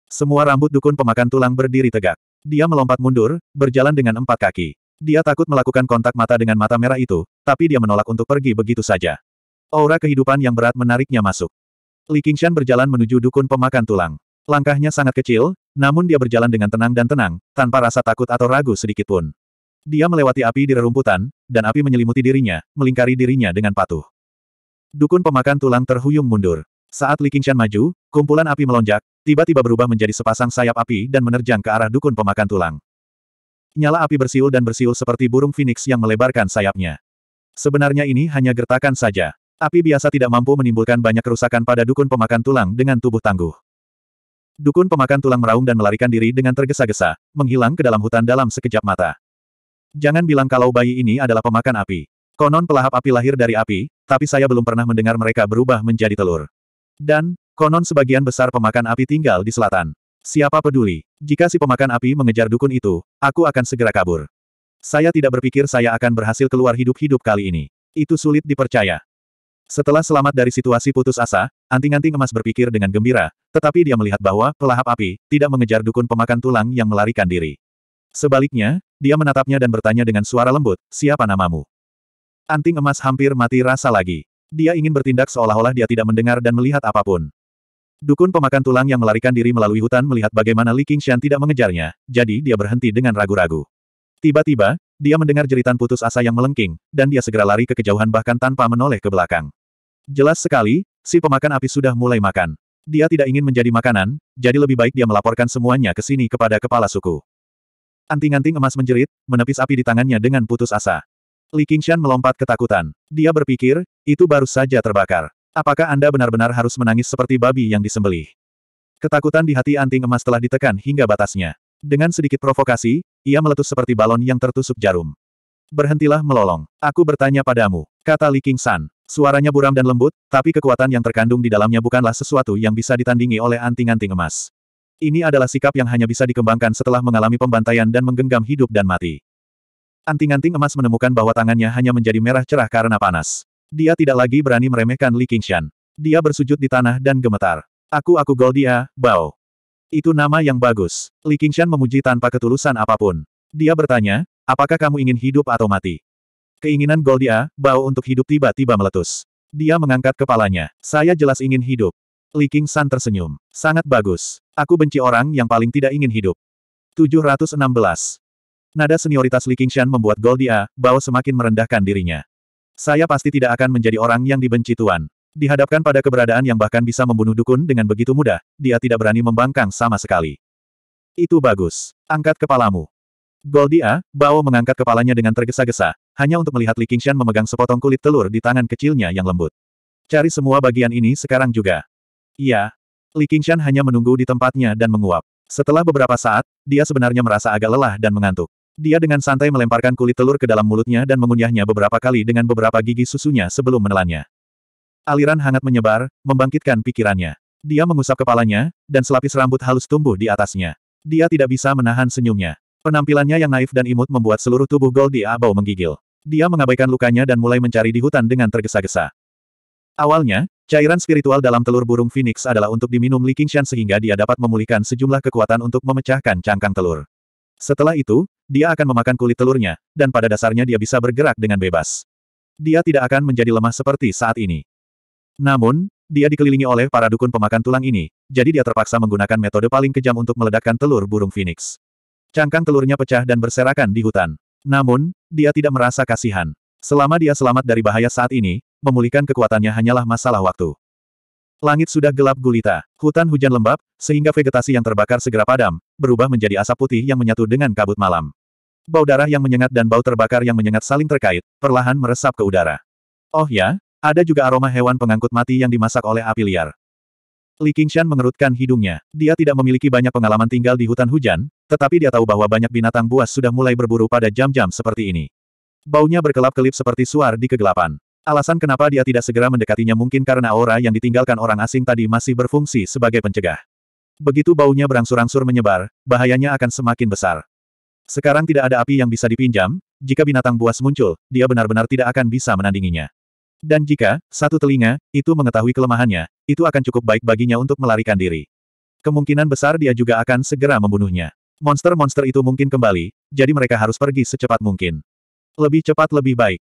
Semua rambut dukun pemakan tulang berdiri tegak. Dia melompat mundur, berjalan dengan empat kaki. Dia takut melakukan kontak mata dengan mata merah itu, tapi dia menolak untuk pergi begitu saja. Aura kehidupan yang berat menariknya masuk. Li Qingshan berjalan menuju dukun pemakan tulang. Langkahnya sangat kecil, namun dia berjalan dengan tenang dan tenang, tanpa rasa takut atau ragu sedikit pun. Dia melewati api di rerumputan, dan api menyelimuti dirinya, melingkari dirinya dengan patuh. Dukun pemakan tulang terhuyung mundur. Saat Li Qingshan maju, kumpulan api melonjak, tiba-tiba berubah menjadi sepasang sayap api dan menerjang ke arah dukun pemakan tulang. Nyala api bersiul dan bersiul seperti burung phoenix yang melebarkan sayapnya. Sebenarnya ini hanya gertakan saja. Api biasa tidak mampu menimbulkan banyak kerusakan pada dukun pemakan tulang dengan tubuh tangguh. Dukun pemakan tulang meraung dan melarikan diri dengan tergesa-gesa, menghilang ke dalam hutan dalam sekejap mata. Jangan bilang kalau bayi ini adalah pemakan api. Konon pelahap api lahir dari api, tapi saya belum pernah mendengar mereka berubah menjadi telur. Dan, konon sebagian besar pemakan api tinggal di selatan. Siapa peduli, jika si pemakan api mengejar dukun itu, aku akan segera kabur. Saya tidak berpikir saya akan berhasil keluar hidup-hidup kali ini. Itu sulit dipercaya. Setelah selamat dari situasi putus asa, anting-anting emas berpikir dengan gembira, tetapi dia melihat bahwa pelahap api tidak mengejar dukun pemakan tulang yang melarikan diri. Sebaliknya, dia menatapnya dan bertanya dengan suara lembut, siapa namamu? Anting emas hampir mati rasa lagi. Dia ingin bertindak seolah-olah dia tidak mendengar dan melihat apapun. Dukun pemakan tulang yang melarikan diri melalui hutan melihat bagaimana Li Qingshan tidak mengejarnya, jadi dia berhenti dengan ragu-ragu. Tiba-tiba, dia mendengar jeritan putus asa yang melengking, dan dia segera lari ke kejauhan bahkan tanpa menoleh ke belakang. Jelas sekali, si pemakan api sudah mulai makan. Dia tidak ingin menjadi makanan, jadi lebih baik dia melaporkan semuanya ke sini kepada kepala suku. Anting-anting emas menjerit, menepis api di tangannya dengan putus asa. Li Qingshan melompat ketakutan. Dia berpikir, itu baru saja terbakar. Apakah Anda benar-benar harus menangis seperti babi yang disembelih? Ketakutan di hati anting emas telah ditekan hingga batasnya. Dengan sedikit provokasi, ia meletus seperti balon yang tertusuk jarum. Berhentilah melolong. Aku bertanya padamu, kata Li Qingshan. Suaranya buram dan lembut, tapi kekuatan yang terkandung di dalamnya bukanlah sesuatu yang bisa ditandingi oleh anting-anting emas. Ini adalah sikap yang hanya bisa dikembangkan setelah mengalami pembantaian dan menggenggam hidup dan mati. Anting-anting emas menemukan bahwa tangannya hanya menjadi merah cerah karena panas. Dia tidak lagi berani meremehkan Li Qingshan. Dia bersujud di tanah dan gemetar. Aku aku Goldia, Bao. Itu nama yang bagus. Li Qingshan memuji tanpa ketulusan apapun. Dia bertanya, apakah kamu ingin hidup atau mati? Keinginan Goldia, bau untuk hidup tiba-tiba meletus. Dia mengangkat kepalanya. Saya jelas ingin hidup. Li King San tersenyum. Sangat bagus. Aku benci orang yang paling tidak ingin hidup. 716. Nada senioritas Li Qingshan membuat Goldia, bau semakin merendahkan dirinya. Saya pasti tidak akan menjadi orang yang dibenci Tuan. Dihadapkan pada keberadaan yang bahkan bisa membunuh dukun dengan begitu mudah, dia tidak berani membangkang sama sekali. Itu bagus. Angkat kepalamu. Goldia, Bao mengangkat kepalanya dengan tergesa-gesa, hanya untuk melihat Li Qingshan memegang sepotong kulit telur di tangan kecilnya yang lembut. Cari semua bagian ini sekarang juga. Iya. Li Qingshan hanya menunggu di tempatnya dan menguap. Setelah beberapa saat, dia sebenarnya merasa agak lelah dan mengantuk. Dia dengan santai melemparkan kulit telur ke dalam mulutnya dan mengunyahnya beberapa kali dengan beberapa gigi susunya sebelum menelannya. Aliran hangat menyebar, membangkitkan pikirannya. Dia mengusap kepalanya, dan selapis rambut halus tumbuh di atasnya. Dia tidak bisa menahan senyumnya. Penampilannya yang naif dan imut membuat seluruh tubuh Goldie Abau menggigil. Dia mengabaikan lukanya dan mulai mencari di hutan dengan tergesa-gesa. Awalnya, cairan spiritual dalam telur burung phoenix adalah untuk diminum Li Qingshan sehingga dia dapat memulihkan sejumlah kekuatan untuk memecahkan cangkang telur. Setelah itu, dia akan memakan kulit telurnya, dan pada dasarnya dia bisa bergerak dengan bebas. Dia tidak akan menjadi lemah seperti saat ini. Namun, dia dikelilingi oleh para dukun pemakan tulang ini, jadi dia terpaksa menggunakan metode paling kejam untuk meledakkan telur burung phoenix. Cangkang telurnya pecah dan berserakan di hutan. Namun, dia tidak merasa kasihan. Selama dia selamat dari bahaya saat ini, memulihkan kekuatannya hanyalah masalah waktu. Langit sudah gelap gulita, hutan hujan lembab, sehingga vegetasi yang terbakar segera padam, berubah menjadi asap putih yang menyatu dengan kabut malam. Bau darah yang menyengat dan bau terbakar yang menyengat saling terkait, perlahan meresap ke udara. Oh ya, ada juga aroma hewan pengangkut mati yang dimasak oleh api liar. Li Qingshan mengerutkan hidungnya. Dia tidak memiliki banyak pengalaman tinggal di hutan hujan, tetapi dia tahu bahwa banyak binatang buas sudah mulai berburu pada jam-jam seperti ini. Baunya berkelap-kelip seperti suar di kegelapan. Alasan kenapa dia tidak segera mendekatinya mungkin karena aura yang ditinggalkan orang asing tadi masih berfungsi sebagai pencegah. Begitu baunya berangsur-angsur menyebar, bahayanya akan semakin besar. Sekarang tidak ada api yang bisa dipinjam, jika binatang buas muncul, dia benar-benar tidak akan bisa menandinginya. Dan jika, satu telinga, itu mengetahui kelemahannya, itu akan cukup baik baginya untuk melarikan diri. Kemungkinan besar dia juga akan segera membunuhnya. Monster-monster itu mungkin kembali, jadi mereka harus pergi secepat mungkin. Lebih cepat lebih baik.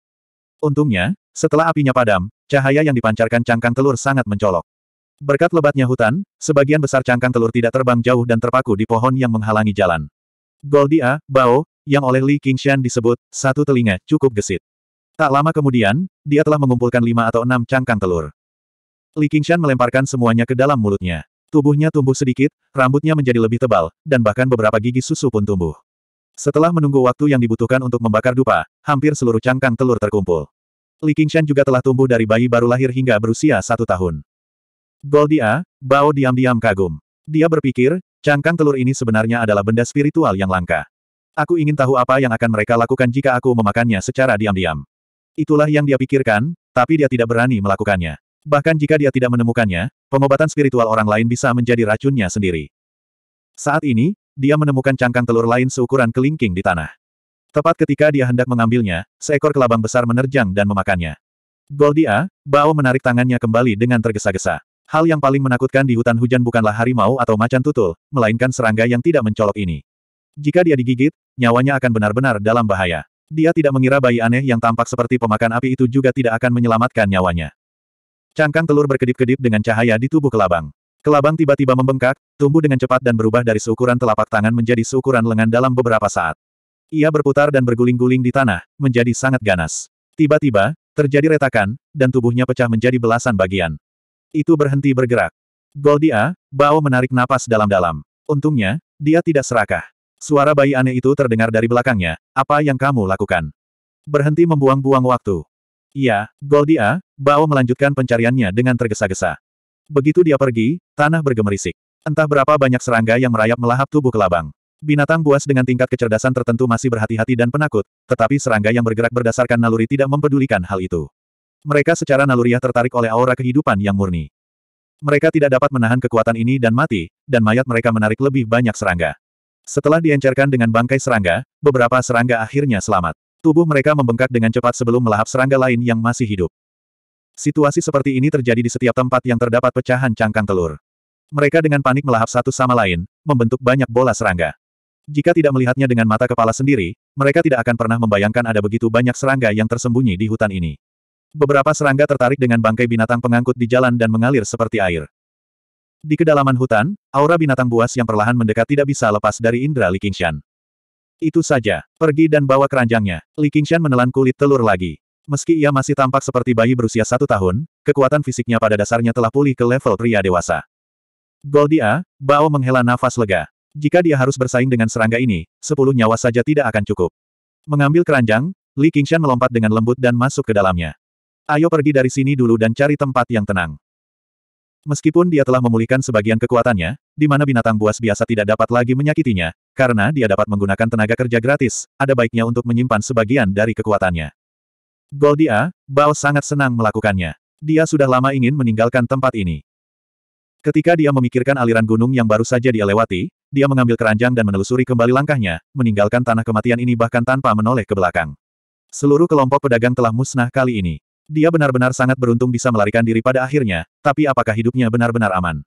Untungnya, setelah apinya padam, cahaya yang dipancarkan cangkang telur sangat mencolok. Berkat lebatnya hutan, sebagian besar cangkang telur tidak terbang jauh dan terpaku di pohon yang menghalangi jalan. Goldia, Bao, yang oleh Li Qingshan disebut, satu telinga, cukup gesit. Tak lama kemudian, dia telah mengumpulkan lima atau enam cangkang telur. Li Qingshan melemparkan semuanya ke dalam mulutnya. Tubuhnya tumbuh sedikit, rambutnya menjadi lebih tebal, dan bahkan beberapa gigi susu pun tumbuh. Setelah menunggu waktu yang dibutuhkan untuk membakar dupa, hampir seluruh cangkang telur terkumpul. Li Qingshan juga telah tumbuh dari bayi baru lahir hingga berusia satu tahun. Goldia, Bao diam-diam kagum. Dia berpikir, cangkang telur ini sebenarnya adalah benda spiritual yang langka. Aku ingin tahu apa yang akan mereka lakukan jika aku memakannya secara diam-diam. Itulah yang dia pikirkan, tapi dia tidak berani melakukannya. Bahkan jika dia tidak menemukannya, pengobatan spiritual orang lain bisa menjadi racunnya sendiri. Saat ini, dia menemukan cangkang telur lain seukuran kelingking di tanah. Tepat ketika dia hendak mengambilnya, seekor kelabang besar menerjang dan memakannya. Goldia, Bao menarik tangannya kembali dengan tergesa-gesa. Hal yang paling menakutkan di hutan hujan bukanlah harimau atau macan tutul, melainkan serangga yang tidak mencolok ini. Jika dia digigit, nyawanya akan benar-benar dalam bahaya. Dia tidak mengira bayi aneh yang tampak seperti pemakan api itu juga tidak akan menyelamatkan nyawanya. Cangkang telur berkedip-kedip dengan cahaya di tubuh kelabang. Kelabang tiba-tiba membengkak, tumbuh dengan cepat dan berubah dari seukuran telapak tangan menjadi seukuran lengan dalam beberapa saat. Ia berputar dan berguling-guling di tanah, menjadi sangat ganas. Tiba-tiba, terjadi retakan, dan tubuhnya pecah menjadi belasan bagian. Itu berhenti bergerak. Goldia, Bao menarik napas dalam-dalam. Untungnya, dia tidak serakah. Suara bayi aneh itu terdengar dari belakangnya. Apa yang kamu lakukan? Berhenti membuang-buang waktu. Iya, Goldia, Bao melanjutkan pencariannya dengan tergesa-gesa. Begitu dia pergi, tanah bergemerisik. Entah berapa banyak serangga yang merayap melahap tubuh kelabang. Binatang buas dengan tingkat kecerdasan tertentu masih berhati-hati dan penakut, tetapi serangga yang bergerak berdasarkan naluri tidak mempedulikan hal itu. Mereka secara naluriah tertarik oleh aura kehidupan yang murni. Mereka tidak dapat menahan kekuatan ini dan mati, dan mayat mereka menarik lebih banyak serangga. Setelah diencerkan dengan bangkai serangga, beberapa serangga akhirnya selamat. Tubuh mereka membengkak dengan cepat sebelum melahap serangga lain yang masih hidup. Situasi seperti ini terjadi di setiap tempat yang terdapat pecahan cangkang telur. Mereka dengan panik melahap satu sama lain, membentuk banyak bola serangga. Jika tidak melihatnya dengan mata kepala sendiri, mereka tidak akan pernah membayangkan ada begitu banyak serangga yang tersembunyi di hutan ini. Beberapa serangga tertarik dengan bangkai binatang pengangkut di jalan dan mengalir seperti air. Di kedalaman hutan, aura binatang buas yang perlahan mendekat tidak bisa lepas dari indera Li Qingshan. Itu saja, pergi dan bawa keranjangnya. Li Qingshan menelan kulit telur lagi. Meski ia masih tampak seperti bayi berusia satu tahun, kekuatan fisiknya pada dasarnya telah pulih ke level pria dewasa. Goldia, Bao menghela nafas lega. Jika dia harus bersaing dengan serangga ini, sepuluh nyawa saja tidak akan cukup. Mengambil keranjang, Li Qingshan melompat dengan lembut dan masuk ke dalamnya. Ayo pergi dari sini dulu dan cari tempat yang tenang. Meskipun dia telah memulihkan sebagian kekuatannya, di mana binatang buas biasa tidak dapat lagi menyakitinya, karena dia dapat menggunakan tenaga kerja gratis, ada baiknya untuk menyimpan sebagian dari kekuatannya. Goldia, Bao sangat senang melakukannya. Dia sudah lama ingin meninggalkan tempat ini. Ketika dia memikirkan aliran gunung yang baru saja dia lewati, dia mengambil keranjang dan menelusuri kembali langkahnya, meninggalkan tanah kematian ini bahkan tanpa menoleh ke belakang. Seluruh kelompok pedagang telah musnah kali ini. Dia benar-benar sangat beruntung bisa melarikan diri pada akhirnya, tapi apakah hidupnya benar-benar aman?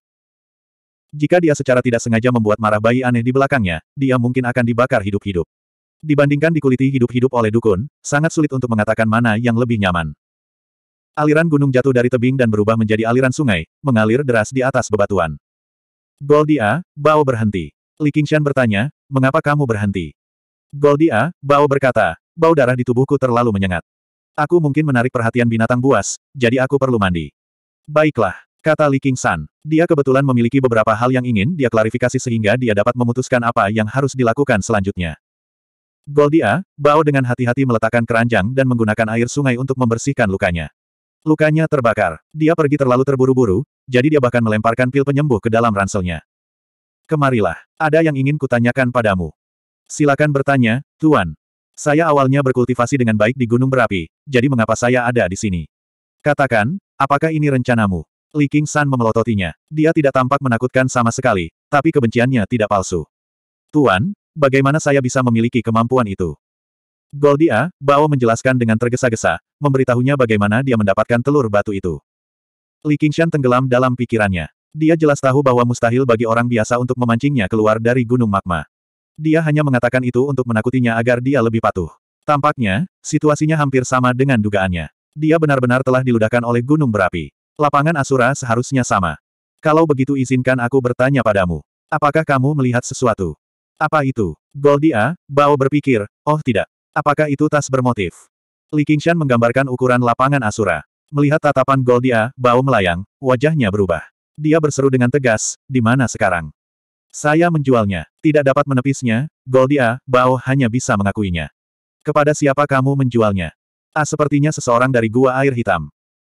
Jika dia secara tidak sengaja membuat marah bayi aneh di belakangnya, dia mungkin akan dibakar hidup-hidup. Dibandingkan dikuliti hidup-hidup oleh dukun, sangat sulit untuk mengatakan mana yang lebih nyaman. Aliran gunung jatuh dari tebing dan berubah menjadi aliran sungai, mengalir deras di atas bebatuan. Goldia, Bao berhenti. Li Qingshan bertanya, mengapa kamu berhenti? Goldia, Bao berkata, bau darah di tubuhku terlalu menyengat. Aku mungkin menarik perhatian binatang buas, jadi aku perlu mandi. Baiklah, kata Li King San. Dia kebetulan memiliki beberapa hal yang ingin dia klarifikasi sehingga dia dapat memutuskan apa yang harus dilakukan selanjutnya. Goldia, Bao dengan hati-hati meletakkan keranjang dan menggunakan air sungai untuk membersihkan lukanya. Lukanya terbakar. Dia pergi terlalu terburu-buru, jadi dia bahkan melemparkan pil penyembuh ke dalam ranselnya. Kemarilah, ada yang ingin kutanyakan padamu. Silakan bertanya, Tuan. Saya awalnya berkultivasi dengan baik di gunung berapi, jadi mengapa saya ada di sini? Katakan, apakah ini rencanamu? Li King San memelototinya. Dia tidak tampak menakutkan sama sekali, tapi kebenciannya tidak palsu. Tuan, bagaimana saya bisa memiliki kemampuan itu? Goldia, Bao menjelaskan dengan tergesa-gesa, memberitahunya bagaimana dia mendapatkan telur batu itu. Li Qingshan tenggelam dalam pikirannya. Dia jelas tahu bahwa mustahil bagi orang biasa untuk memancingnya keluar dari gunung magma. Dia hanya mengatakan itu untuk menakutinya agar dia lebih patuh. Tampaknya, situasinya hampir sama dengan dugaannya. Dia benar-benar telah diludahkan oleh gunung berapi. Lapangan Asura seharusnya sama. Kalau begitu izinkan aku bertanya padamu. Apakah kamu melihat sesuatu? Apa itu? Goldia, Bao berpikir, oh tidak. Apakah itu tas bermotif? Li Qingshan menggambarkan ukuran lapangan Asura. Melihat tatapan Goldia, Bao melayang, wajahnya berubah. Dia berseru dengan tegas, di mana sekarang? Saya menjualnya. Tidak dapat menepisnya, Goldia, Bao hanya bisa mengakuinya. Kepada siapa kamu menjualnya? Ah sepertinya seseorang dari gua air hitam.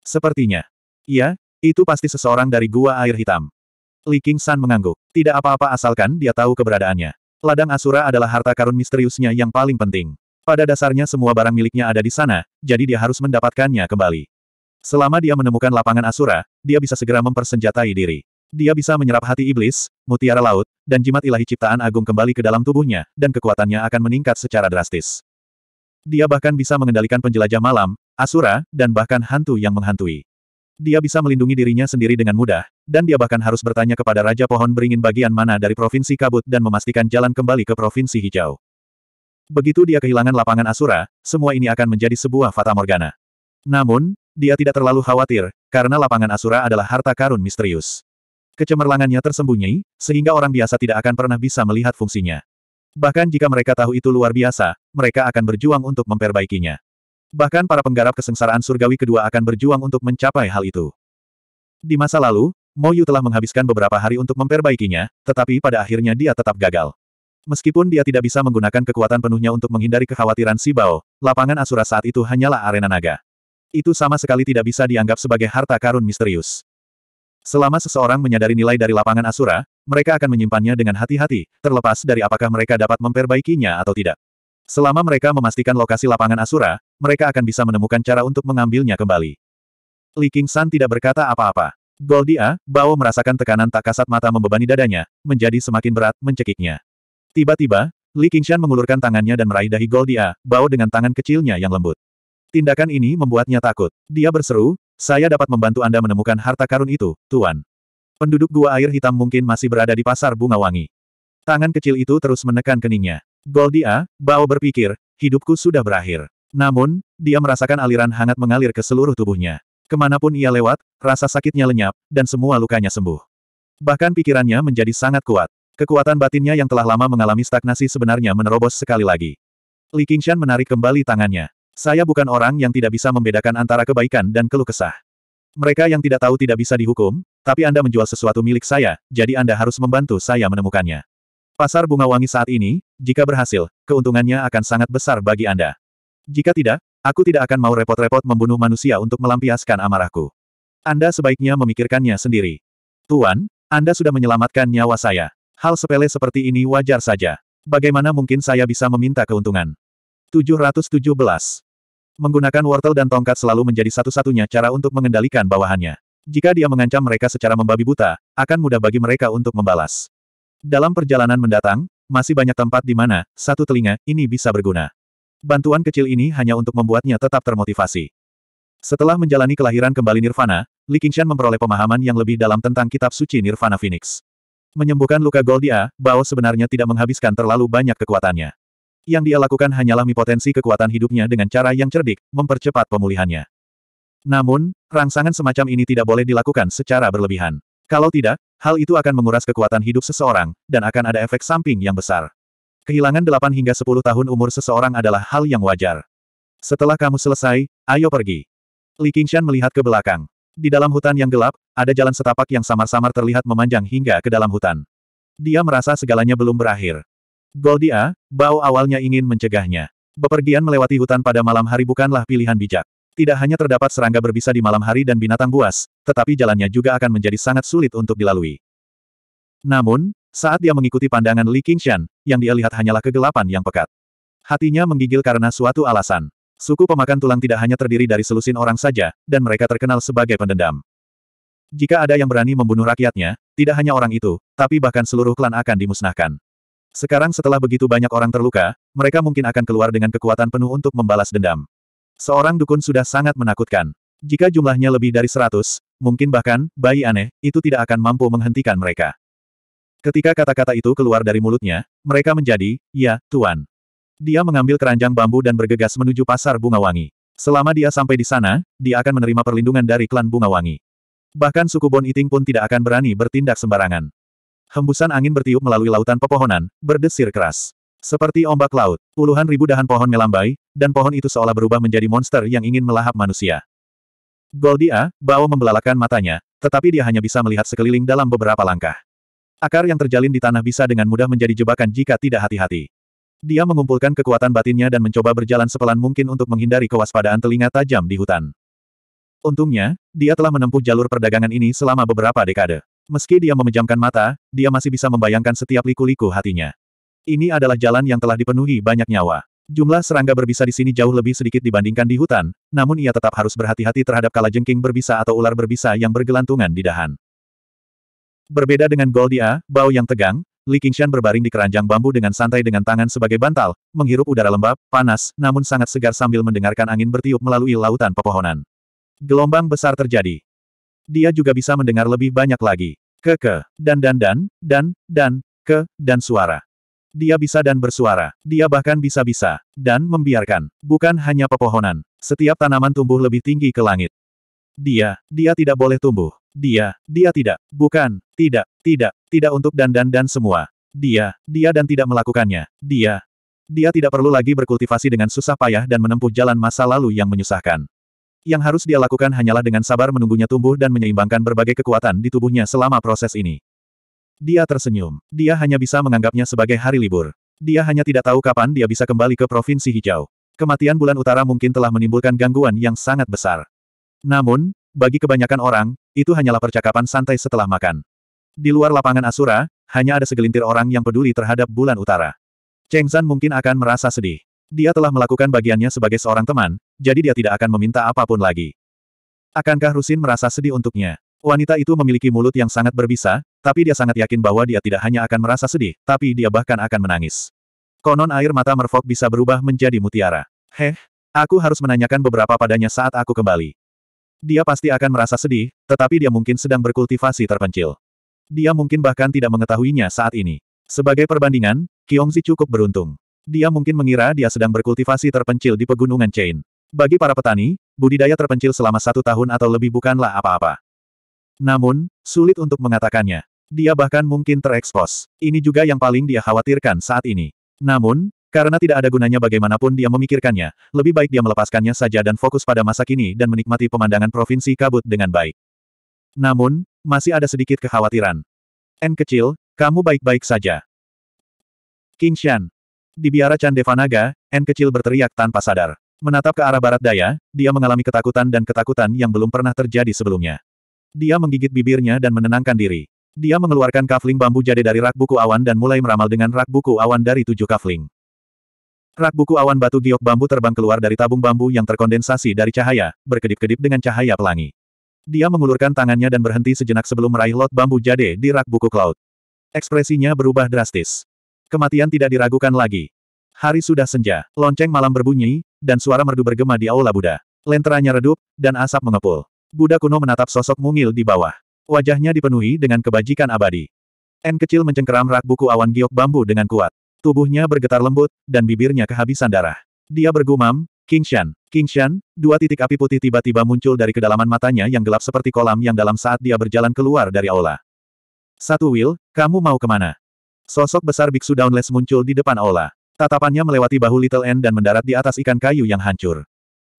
Sepertinya. Iya, itu pasti seseorang dari gua air hitam. Li King San mengangguk. Tidak apa-apa asalkan dia tahu keberadaannya. Ladang Asura adalah harta karun misteriusnya yang paling penting. Pada dasarnya semua barang miliknya ada di sana, jadi dia harus mendapatkannya kembali. Selama dia menemukan lapangan Asura, dia bisa segera mempersenjatai diri. Dia bisa menyerap hati iblis, mutiara laut, dan jimat ilahi ciptaan agung kembali ke dalam tubuhnya, dan kekuatannya akan meningkat secara drastis. Dia bahkan bisa mengendalikan penjelajah malam, asura, dan bahkan hantu yang menghantui. Dia bisa melindungi dirinya sendiri dengan mudah, dan dia bahkan harus bertanya kepada Raja Pohon Beringin bagian mana dari Provinsi Kabut dan memastikan jalan kembali ke Provinsi Hijau. Begitu dia kehilangan lapangan asura, semua ini akan menjadi sebuah fata morgana. Namun, dia tidak terlalu khawatir, karena lapangan asura adalah harta karun misterius. Kecemerlangannya tersembunyi, sehingga orang biasa tidak akan pernah bisa melihat fungsinya. Bahkan jika mereka tahu itu luar biasa, mereka akan berjuang untuk memperbaikinya. Bahkan para penggarap kesengsaraan surgawi kedua akan berjuang untuk mencapai hal itu. Di masa lalu, Moyu telah menghabiskan beberapa hari untuk memperbaikinya, tetapi pada akhirnya dia tetap gagal. Meskipun dia tidak bisa menggunakan kekuatan penuhnya untuk menghindari kekhawatiran Sibao, lapangan Asura saat itu hanyalah arena naga. Itu sama sekali tidak bisa dianggap sebagai harta karun misterius. Selama seseorang menyadari nilai dari lapangan Asura, mereka akan menyimpannya dengan hati-hati, terlepas dari apakah mereka dapat memperbaikinya atau tidak. Selama mereka memastikan lokasi lapangan Asura, mereka akan bisa menemukan cara untuk mengambilnya kembali. Li King San tidak berkata apa-apa. Goldia, Bao merasakan tekanan tak kasat mata membebani dadanya, menjadi semakin berat, mencekiknya. Tiba-tiba, Li Qingshan mengulurkan tangannya dan meraih dahi Goldia, Bao dengan tangan kecilnya yang lembut. Tindakan ini membuatnya takut. Dia berseru, saya dapat membantu Anda menemukan harta karun itu, Tuan. Penduduk gua air hitam mungkin masih berada di pasar bunga wangi. Tangan kecil itu terus menekan keningnya. Goldia, Bao berpikir, hidupku sudah berakhir. Namun, dia merasakan aliran hangat mengalir ke seluruh tubuhnya. Kemanapun ia lewat, rasa sakitnya lenyap, dan semua lukanya sembuh. Bahkan pikirannya menjadi sangat kuat. Kekuatan batinnya yang telah lama mengalami stagnasi sebenarnya menerobos sekali lagi. Li Qingshan menarik kembali tangannya. Saya bukan orang yang tidak bisa membedakan antara kebaikan dan keluh kesah. Mereka yang tidak tahu tidak bisa dihukum, tapi Anda menjual sesuatu milik saya, jadi Anda harus membantu saya menemukannya. Pasar bunga wangi saat ini, jika berhasil, keuntungannya akan sangat besar bagi Anda. Jika tidak, aku tidak akan mau repot-repot membunuh manusia untuk melampiaskan amarahku. Anda sebaiknya memikirkannya sendiri. Tuan, Anda sudah menyelamatkan nyawa saya. Hal sepele seperti ini wajar saja. Bagaimana mungkin saya bisa meminta keuntungan? 717. Menggunakan wortel dan tongkat selalu menjadi satu-satunya cara untuk mengendalikan bawahannya. Jika dia mengancam mereka secara membabi buta, akan mudah bagi mereka untuk membalas. Dalam perjalanan mendatang, masih banyak tempat di mana, satu telinga, ini bisa berguna. Bantuan kecil ini hanya untuk membuatnya tetap termotivasi. Setelah menjalani kelahiran kembali Nirvana, Li Qingshan memperoleh pemahaman yang lebih dalam tentang kitab suci Nirvana Phoenix. Menyembuhkan luka Goldia, Bao sebenarnya tidak menghabiskan terlalu banyak kekuatannya. Yang dia lakukan hanyalah mipotensi kekuatan hidupnya dengan cara yang cerdik, mempercepat pemulihannya. Namun, rangsangan semacam ini tidak boleh dilakukan secara berlebihan. Kalau tidak, hal itu akan menguras kekuatan hidup seseorang, dan akan ada efek samping yang besar. Kehilangan 8 hingga 10 tahun umur seseorang adalah hal yang wajar. Setelah kamu selesai, ayo pergi. Li Qingshan melihat ke belakang. Di dalam hutan yang gelap, ada jalan setapak yang samar-samar terlihat memanjang hingga ke dalam hutan. Dia merasa segalanya belum berakhir. Goldia, Bao awalnya ingin mencegahnya. Bepergian melewati hutan pada malam hari bukanlah pilihan bijak. Tidak hanya terdapat serangga berbisa di malam hari dan binatang buas, tetapi jalannya juga akan menjadi sangat sulit untuk dilalui. Namun, saat dia mengikuti pandangan Li Qingshan, yang dia lihat hanyalah kegelapan yang pekat. Hatinya menggigil karena suatu alasan. Suku pemakan tulang tidak hanya terdiri dari selusin orang saja, dan mereka terkenal sebagai pendendam. Jika ada yang berani membunuh rakyatnya, tidak hanya orang itu, tapi bahkan seluruh klan akan dimusnahkan. Sekarang setelah begitu banyak orang terluka, mereka mungkin akan keluar dengan kekuatan penuh untuk membalas dendam. Seorang dukun sudah sangat menakutkan. Jika jumlahnya lebih dari seratus, mungkin bahkan, bayi aneh, itu tidak akan mampu menghentikan mereka. Ketika kata-kata itu keluar dari mulutnya, mereka menjadi, ya, Tuan. Dia mengambil keranjang bambu dan bergegas menuju pasar bunga wangi. Selama dia sampai di sana, dia akan menerima perlindungan dari klan bunga wangi. Bahkan suku Bon Iting pun tidak akan berani bertindak sembarangan. Hembusan angin bertiup melalui lautan pepohonan, berdesir keras. Seperti ombak laut, puluhan ribu dahan pohon melambai, dan pohon itu seolah berubah menjadi monster yang ingin melahap manusia. Goldia, bau membelalakan matanya, tetapi dia hanya bisa melihat sekeliling dalam beberapa langkah. Akar yang terjalin di tanah bisa dengan mudah menjadi jebakan jika tidak hati-hati. Dia mengumpulkan kekuatan batinnya dan mencoba berjalan sepelan mungkin untuk menghindari kewaspadaan telinga tajam di hutan. Untungnya, dia telah menempuh jalur perdagangan ini selama beberapa dekade. Meski dia memejamkan mata, dia masih bisa membayangkan setiap liku-liku hatinya. Ini adalah jalan yang telah dipenuhi banyak nyawa. Jumlah serangga berbisa di sini jauh lebih sedikit dibandingkan di hutan, namun ia tetap harus berhati-hati terhadap kala jengking berbisa atau ular berbisa yang bergelantungan di dahan. Berbeda dengan Goldia, bau yang tegang, Li Qingshan berbaring di keranjang bambu dengan santai dengan tangan sebagai bantal, menghirup udara lembab, panas, namun sangat segar sambil mendengarkan angin bertiup melalui lautan pepohonan. Gelombang besar terjadi dia juga bisa mendengar lebih banyak lagi. Ke-ke, dan-dan-dan, dan, dan, ke, dan suara. Dia bisa dan bersuara. Dia bahkan bisa-bisa. Dan membiarkan. Bukan hanya pepohonan. Setiap tanaman tumbuh lebih tinggi ke langit. Dia, dia tidak boleh tumbuh. Dia, dia tidak. Bukan, tidak, tidak, tidak untuk dan dan dan semua. Dia, dia dan tidak melakukannya. Dia, dia tidak perlu lagi berkultivasi dengan susah payah dan menempuh jalan masa lalu yang menyusahkan. Yang harus dia lakukan hanyalah dengan sabar menunggunya tumbuh dan menyeimbangkan berbagai kekuatan di tubuhnya selama proses ini. Dia tersenyum. Dia hanya bisa menganggapnya sebagai hari libur. Dia hanya tidak tahu kapan dia bisa kembali ke Provinsi Hijau. Kematian bulan utara mungkin telah menimbulkan gangguan yang sangat besar. Namun, bagi kebanyakan orang, itu hanyalah percakapan santai setelah makan. Di luar lapangan Asura, hanya ada segelintir orang yang peduli terhadap bulan utara. Cheng San mungkin akan merasa sedih. Dia telah melakukan bagiannya sebagai seorang teman, jadi dia tidak akan meminta apapun lagi. Akankah Rusin merasa sedih untuknya? Wanita itu memiliki mulut yang sangat berbisa, tapi dia sangat yakin bahwa dia tidak hanya akan merasa sedih, tapi dia bahkan akan menangis. Konon air mata Merfok bisa berubah menjadi mutiara. Heh, aku harus menanyakan beberapa padanya saat aku kembali. Dia pasti akan merasa sedih, tetapi dia mungkin sedang berkultivasi terpencil. Dia mungkin bahkan tidak mengetahuinya saat ini. Sebagai perbandingan, Kiongzi cukup beruntung. Dia mungkin mengira dia sedang berkultivasi terpencil di pegunungan Chain. Bagi para petani, budidaya terpencil selama satu tahun atau lebih bukanlah apa-apa. Namun, sulit untuk mengatakannya. Dia bahkan mungkin terekspos. Ini juga yang paling dia khawatirkan saat ini. Namun, karena tidak ada gunanya bagaimanapun dia memikirkannya, lebih baik dia melepaskannya saja dan fokus pada masa kini dan menikmati pemandangan provinsi kabut dengan baik. Namun, masih ada sedikit kekhawatiran. N kecil, kamu baik-baik saja. King Shan. Di biara Chandevanaga, N kecil berteriak tanpa sadar. Menatap ke arah barat daya, dia mengalami ketakutan dan ketakutan yang belum pernah terjadi sebelumnya. Dia menggigit bibirnya dan menenangkan diri. Dia mengeluarkan kafling bambu jade dari rak buku awan dan mulai meramal dengan rak buku awan dari tujuh kafling. Rak buku awan batu giok bambu terbang keluar dari tabung bambu yang terkondensasi dari cahaya, berkedip-kedip dengan cahaya pelangi. Dia mengulurkan tangannya dan berhenti sejenak sebelum meraih lot bambu jade di rak buku cloud. Ekspresinya berubah drastis. Kematian tidak diragukan lagi. Hari sudah senja, lonceng malam berbunyi, dan suara merdu bergema di aula Buddha. Lenteranya redup, dan asap mengepul. Buddha kuno menatap sosok mungil di bawah. Wajahnya dipenuhi dengan kebajikan abadi. N kecil mencengkeram rak buku awan giok bambu dengan kuat. Tubuhnya bergetar lembut, dan bibirnya kehabisan darah. Dia bergumam, Kingshan, Kingshan, dua titik api putih tiba-tiba muncul dari kedalaman matanya yang gelap seperti kolam yang dalam saat dia berjalan keluar dari aula. Satu Will, kamu mau kemana? Sosok besar biksu downless muncul di depan aula. Tatapannya melewati bahu Little N dan mendarat di atas ikan kayu yang hancur.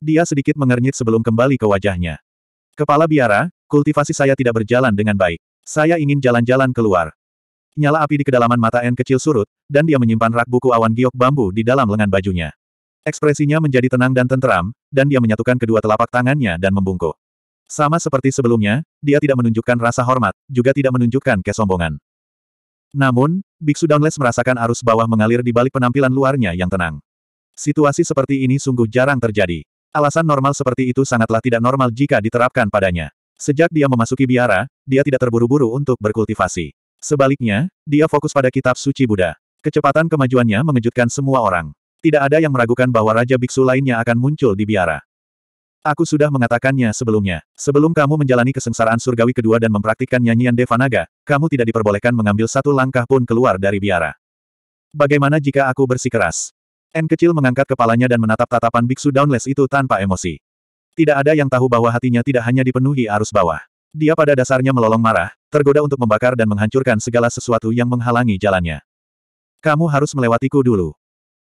Dia sedikit mengernyit sebelum kembali ke wajahnya. Kepala biara, kultivasi saya tidak berjalan dengan baik. Saya ingin jalan-jalan keluar. Nyala api di kedalaman mata N kecil surut, dan dia menyimpan rak buku awan giok bambu di dalam lengan bajunya. Ekspresinya menjadi tenang dan tenteram, dan dia menyatukan kedua telapak tangannya dan membungkuk. Sama seperti sebelumnya, dia tidak menunjukkan rasa hormat, juga tidak menunjukkan kesombongan. Namun, Biksu Downless merasakan arus bawah mengalir di balik penampilan luarnya yang tenang. Situasi seperti ini sungguh jarang terjadi. Alasan normal seperti itu sangatlah tidak normal jika diterapkan padanya. Sejak dia memasuki biara, dia tidak terburu-buru untuk berkultivasi. Sebaliknya, dia fokus pada kitab suci Buddha. Kecepatan kemajuannya mengejutkan semua orang. Tidak ada yang meragukan bahwa Raja Biksu lainnya akan muncul di biara. Aku sudah mengatakannya sebelumnya. Sebelum kamu menjalani kesengsaraan surgawi kedua dan mempraktikkan nyanyian Devanaga, kamu tidak diperbolehkan mengambil satu langkah pun keluar dari biara. Bagaimana jika aku bersikeras? N kecil mengangkat kepalanya dan menatap tatapan biksu downless itu tanpa emosi. Tidak ada yang tahu bahwa hatinya tidak hanya dipenuhi arus bawah. Dia pada dasarnya melolong marah, tergoda untuk membakar dan menghancurkan segala sesuatu yang menghalangi jalannya. Kamu harus melewatiku dulu.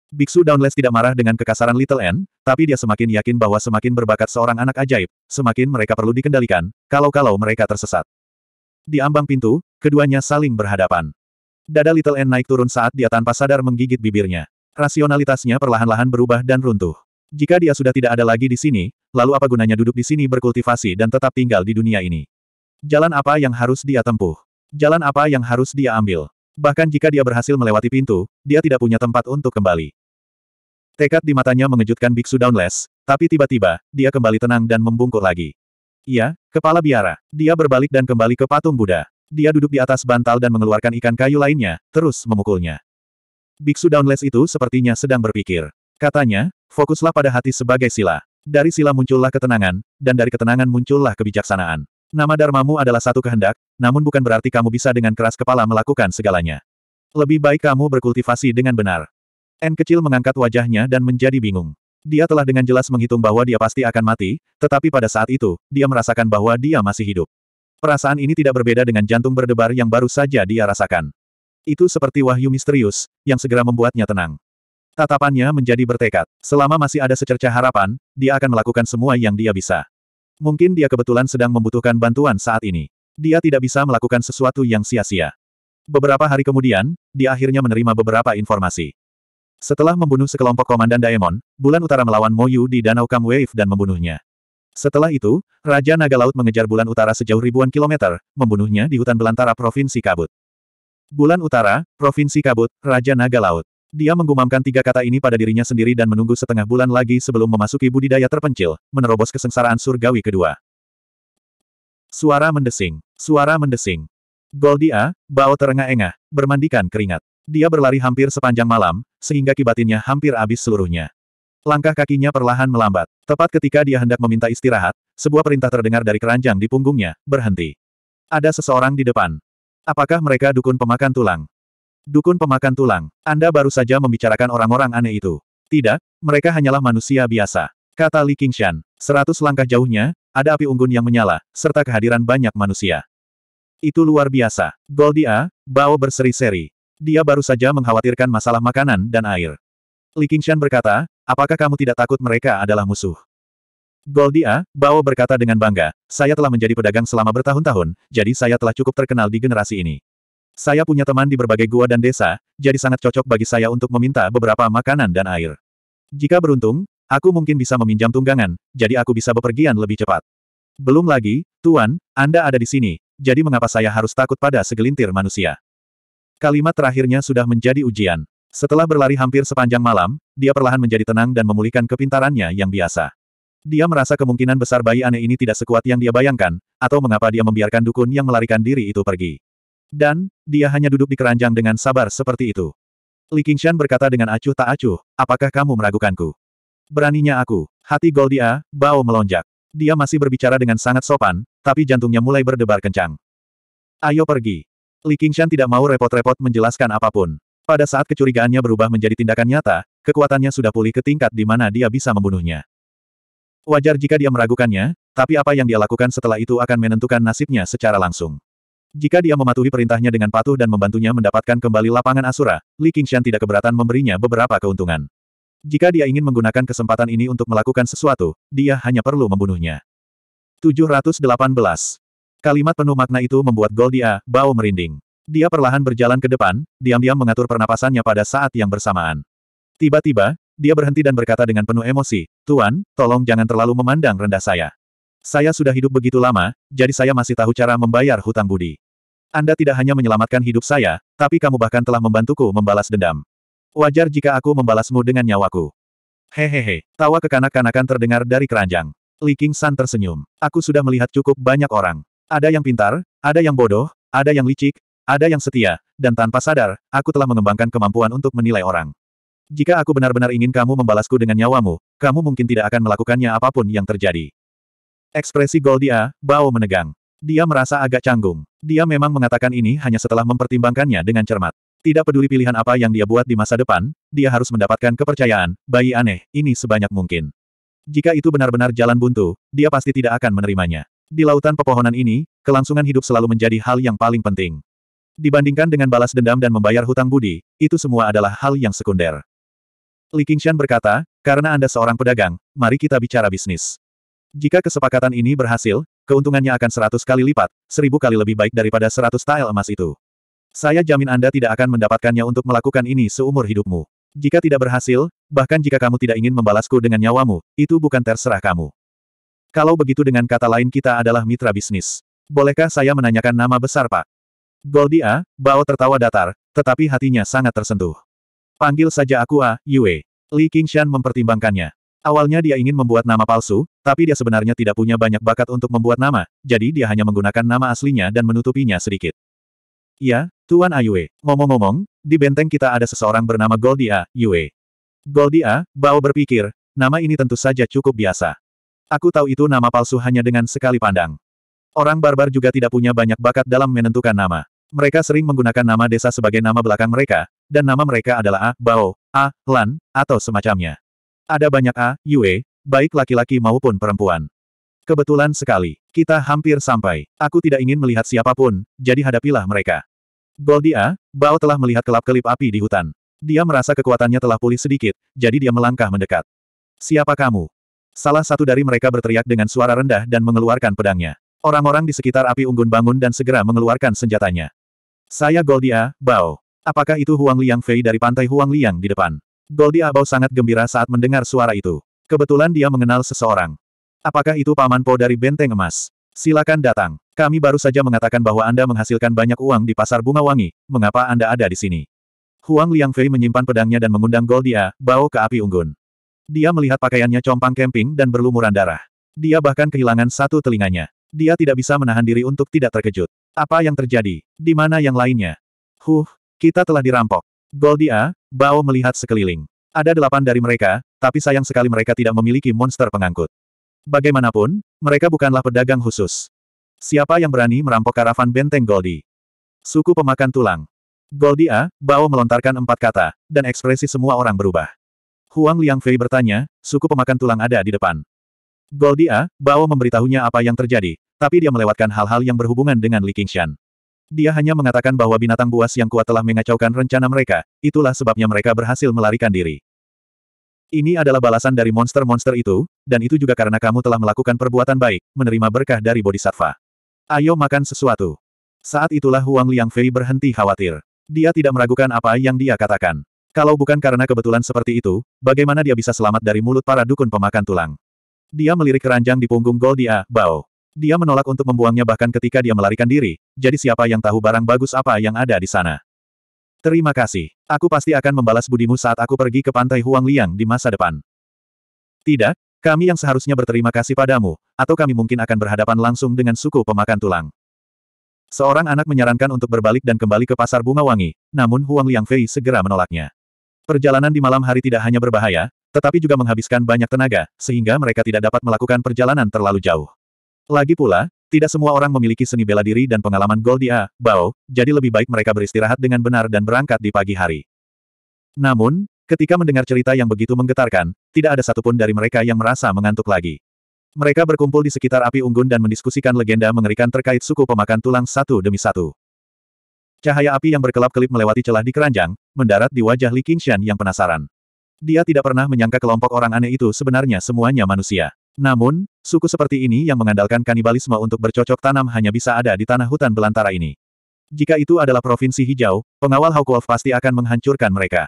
Biksu Downless tidak marah dengan kekasaran Little N, tapi dia semakin yakin bahwa semakin berbakat seorang anak ajaib, semakin mereka perlu dikendalikan, kalau-kalau mereka tersesat. Di ambang pintu, keduanya saling berhadapan. Dada Little N naik turun saat dia tanpa sadar menggigit bibirnya. Rasionalitasnya perlahan-lahan berubah dan runtuh. Jika dia sudah tidak ada lagi di sini, lalu apa gunanya duduk di sini berkultivasi dan tetap tinggal di dunia ini? Jalan apa yang harus dia tempuh? Jalan apa yang harus dia ambil? Bahkan jika dia berhasil melewati pintu, dia tidak punya tempat untuk kembali. Tekad di matanya mengejutkan biksu downless, tapi tiba-tiba, dia kembali tenang dan membungkuk lagi. Iya, kepala biara. Dia berbalik dan kembali ke patung Buddha. Dia duduk di atas bantal dan mengeluarkan ikan kayu lainnya, terus memukulnya. Biksu downless itu sepertinya sedang berpikir. Katanya, fokuslah pada hati sebagai sila. Dari sila muncullah ketenangan, dan dari ketenangan muncullah kebijaksanaan. Nama dharmamu adalah satu kehendak, namun bukan berarti kamu bisa dengan keras kepala melakukan segalanya. Lebih baik kamu berkultivasi dengan benar. N kecil mengangkat wajahnya dan menjadi bingung. Dia telah dengan jelas menghitung bahwa dia pasti akan mati, tetapi pada saat itu, dia merasakan bahwa dia masih hidup. Perasaan ini tidak berbeda dengan jantung berdebar yang baru saja dia rasakan. Itu seperti wahyu misterius, yang segera membuatnya tenang. Tatapannya menjadi bertekad. Selama masih ada secerca harapan, dia akan melakukan semua yang dia bisa. Mungkin dia kebetulan sedang membutuhkan bantuan saat ini. Dia tidak bisa melakukan sesuatu yang sia-sia. Beberapa hari kemudian, dia akhirnya menerima beberapa informasi. Setelah membunuh sekelompok komandan Daemon, Bulan Utara melawan Moyu di Danau Kam Wave dan membunuhnya. Setelah itu, Raja Naga Laut mengejar Bulan Utara sejauh ribuan kilometer, membunuhnya di hutan belantara Provinsi Kabut. Bulan Utara, Provinsi Kabut, Raja Naga Laut. Dia menggumamkan tiga kata ini pada dirinya sendiri dan menunggu setengah bulan lagi sebelum memasuki budidaya terpencil, menerobos kesengsaraan surgawi kedua. Suara mendesing. Suara mendesing. Goldia, bau terengah-engah, bermandikan keringat. Dia berlari hampir sepanjang malam, sehingga kibatinnya hampir habis seluruhnya. Langkah kakinya perlahan melambat. Tepat ketika dia hendak meminta istirahat, sebuah perintah terdengar dari keranjang di punggungnya, berhenti. Ada seseorang di depan. Apakah mereka dukun pemakan tulang? Dukun pemakan tulang, Anda baru saja membicarakan orang-orang aneh itu. Tidak, mereka hanyalah manusia biasa. Kata Li Qingshan. Seratus langkah jauhnya, ada api unggun yang menyala, serta kehadiran banyak manusia. Itu luar biasa. Goldia, bawa berseri-seri. Dia baru saja mengkhawatirkan masalah makanan dan air. Li Qingshan berkata, apakah kamu tidak takut mereka adalah musuh? Goldia, Bao berkata dengan bangga, saya telah menjadi pedagang selama bertahun-tahun, jadi saya telah cukup terkenal di generasi ini. Saya punya teman di berbagai gua dan desa, jadi sangat cocok bagi saya untuk meminta beberapa makanan dan air. Jika beruntung, aku mungkin bisa meminjam tunggangan, jadi aku bisa bepergian lebih cepat. Belum lagi, Tuan, Anda ada di sini, jadi mengapa saya harus takut pada segelintir manusia? Kalimat terakhirnya sudah menjadi ujian. Setelah berlari hampir sepanjang malam, dia perlahan menjadi tenang dan memulihkan kepintarannya yang biasa. Dia merasa kemungkinan besar bayi aneh ini tidak sekuat yang dia bayangkan, atau mengapa dia membiarkan dukun yang melarikan diri itu pergi. Dan, dia hanya duduk di keranjang dengan sabar seperti itu. Li Qingshan berkata dengan acuh tak acuh, apakah kamu meragukanku? Beraninya aku, hati Goldia, bau melonjak. Dia masih berbicara dengan sangat sopan, tapi jantungnya mulai berdebar kencang. Ayo pergi. Li Qingshan tidak mau repot-repot menjelaskan apapun. Pada saat kecurigaannya berubah menjadi tindakan nyata, kekuatannya sudah pulih ke tingkat di mana dia bisa membunuhnya. Wajar jika dia meragukannya, tapi apa yang dia lakukan setelah itu akan menentukan nasibnya secara langsung. Jika dia mematuhi perintahnya dengan patuh dan membantunya mendapatkan kembali lapangan Asura, Li Qingshan tidak keberatan memberinya beberapa keuntungan. Jika dia ingin menggunakan kesempatan ini untuk melakukan sesuatu, dia hanya perlu membunuhnya. 718. Kalimat penuh makna itu membuat Goldia, bau merinding. Dia perlahan berjalan ke depan, diam-diam mengatur pernapasannya pada saat yang bersamaan. Tiba-tiba, dia berhenti dan berkata dengan penuh emosi, Tuan, tolong jangan terlalu memandang rendah saya. Saya sudah hidup begitu lama, jadi saya masih tahu cara membayar hutang budi. Anda tidak hanya menyelamatkan hidup saya, tapi kamu bahkan telah membantuku membalas dendam. Wajar jika aku membalasmu dengan nyawaku. Hehehe, tawa kekanak-kanakan terdengar dari keranjang. Li King San tersenyum. Aku sudah melihat cukup banyak orang. Ada yang pintar, ada yang bodoh, ada yang licik, ada yang setia, dan tanpa sadar, aku telah mengembangkan kemampuan untuk menilai orang. Jika aku benar-benar ingin kamu membalasku dengan nyawamu, kamu mungkin tidak akan melakukannya apapun yang terjadi. Ekspresi Goldia, bau menegang. Dia merasa agak canggung. Dia memang mengatakan ini hanya setelah mempertimbangkannya dengan cermat. Tidak peduli pilihan apa yang dia buat di masa depan, dia harus mendapatkan kepercayaan, bayi aneh, ini sebanyak mungkin. Jika itu benar-benar jalan buntu, dia pasti tidak akan menerimanya. Di lautan pepohonan ini, kelangsungan hidup selalu menjadi hal yang paling penting. Dibandingkan dengan balas dendam dan membayar hutang budi, itu semua adalah hal yang sekunder. Li Qingshan berkata, karena Anda seorang pedagang, mari kita bicara bisnis. Jika kesepakatan ini berhasil, keuntungannya akan seratus kali lipat, seribu kali lebih baik daripada seratus tael emas itu. Saya jamin Anda tidak akan mendapatkannya untuk melakukan ini seumur hidupmu. Jika tidak berhasil, bahkan jika kamu tidak ingin membalasku dengan nyawamu, itu bukan terserah kamu. Kalau begitu dengan kata lain kita adalah mitra bisnis. Bolehkah saya menanyakan nama besar Pak? Goldia, Bao tertawa datar, tetapi hatinya sangat tersentuh. Panggil saja aku A, Yue. Li Qingshan mempertimbangkannya. Awalnya dia ingin membuat nama palsu, tapi dia sebenarnya tidak punya banyak bakat untuk membuat nama, jadi dia hanya menggunakan nama aslinya dan menutupinya sedikit. Ya, Tuan Ayue. Ngomong-ngomong, di benteng kita ada seseorang bernama Goldia, Yue. Goldia, Bao berpikir, nama ini tentu saja cukup biasa. Aku tahu itu nama palsu hanya dengan sekali pandang. Orang barbar juga tidak punya banyak bakat dalam menentukan nama. Mereka sering menggunakan nama desa sebagai nama belakang mereka, dan nama mereka adalah A, Bao, A, Lan, atau semacamnya. Ada banyak A, Yue, baik laki-laki maupun perempuan. Kebetulan sekali, kita hampir sampai. Aku tidak ingin melihat siapapun, jadi hadapilah mereka. Goldia, Bao telah melihat kelap-kelip api di hutan. Dia merasa kekuatannya telah pulih sedikit, jadi dia melangkah mendekat. Siapa kamu? Salah satu dari mereka berteriak dengan suara rendah dan mengeluarkan pedangnya. Orang-orang di sekitar api unggun bangun dan segera mengeluarkan senjatanya. Saya Goldia, Bao. Apakah itu Huang Liang Fei dari pantai Huang Liang di depan? Goldia Bao sangat gembira saat mendengar suara itu. Kebetulan dia mengenal seseorang. Apakah itu Paman Po dari Benteng Emas? Silakan datang. Kami baru saja mengatakan bahwa Anda menghasilkan banyak uang di pasar bunga wangi, mengapa Anda ada di sini? Huang Liang Fei menyimpan pedangnya dan mengundang Goldia, Bao ke api unggun. Dia melihat pakaiannya compang camping dan berlumuran darah. Dia bahkan kehilangan satu telinganya. Dia tidak bisa menahan diri untuk tidak terkejut. Apa yang terjadi? Di mana yang lainnya? Huh, kita telah dirampok. Goldia, Bao melihat sekeliling. Ada delapan dari mereka, tapi sayang sekali mereka tidak memiliki monster pengangkut. Bagaimanapun, mereka bukanlah pedagang khusus. Siapa yang berani merampok karavan benteng Goldi? Suku pemakan tulang. Goldia, Bao melontarkan empat kata, dan ekspresi semua orang berubah. Huang Liangfei bertanya, suku pemakan tulang ada di depan. Goldia, Bao memberitahunya apa yang terjadi, tapi dia melewatkan hal-hal yang berhubungan dengan Li Qingshan. Dia hanya mengatakan bahwa binatang buas yang kuat telah mengacaukan rencana mereka, itulah sebabnya mereka berhasil melarikan diri. Ini adalah balasan dari monster-monster itu, dan itu juga karena kamu telah melakukan perbuatan baik, menerima berkah dari Bodhisattva. Ayo makan sesuatu. Saat itulah Huang Liangfei berhenti khawatir. Dia tidak meragukan apa yang dia katakan. Kalau bukan karena kebetulan seperti itu, bagaimana dia bisa selamat dari mulut para dukun pemakan tulang? Dia melirik keranjang di punggung Goldia, Bao. Dia menolak untuk membuangnya bahkan ketika dia melarikan diri, jadi siapa yang tahu barang bagus apa yang ada di sana. Terima kasih. Aku pasti akan membalas budimu saat aku pergi ke pantai Huang Liang di masa depan. Tidak, kami yang seharusnya berterima kasih padamu, atau kami mungkin akan berhadapan langsung dengan suku pemakan tulang. Seorang anak menyarankan untuk berbalik dan kembali ke pasar bunga wangi, namun Huang Liang Fei segera menolaknya. Perjalanan di malam hari tidak hanya berbahaya, tetapi juga menghabiskan banyak tenaga, sehingga mereka tidak dapat melakukan perjalanan terlalu jauh. Lagi pula, tidak semua orang memiliki seni bela diri dan pengalaman Goldia. di Bao, jadi lebih baik mereka beristirahat dengan benar dan berangkat di pagi hari. Namun, ketika mendengar cerita yang begitu menggetarkan, tidak ada satupun dari mereka yang merasa mengantuk lagi. Mereka berkumpul di sekitar api unggun dan mendiskusikan legenda mengerikan terkait suku pemakan tulang satu demi satu. Cahaya api yang berkelap-kelip melewati celah di keranjang, mendarat di wajah Li Qingshan yang penasaran. Dia tidak pernah menyangka kelompok orang aneh itu sebenarnya semuanya manusia. Namun, suku seperti ini yang mengandalkan kanibalisme untuk bercocok tanam hanya bisa ada di tanah hutan belantara ini. Jika itu adalah provinsi hijau, pengawal Hawkwolf pasti akan menghancurkan mereka.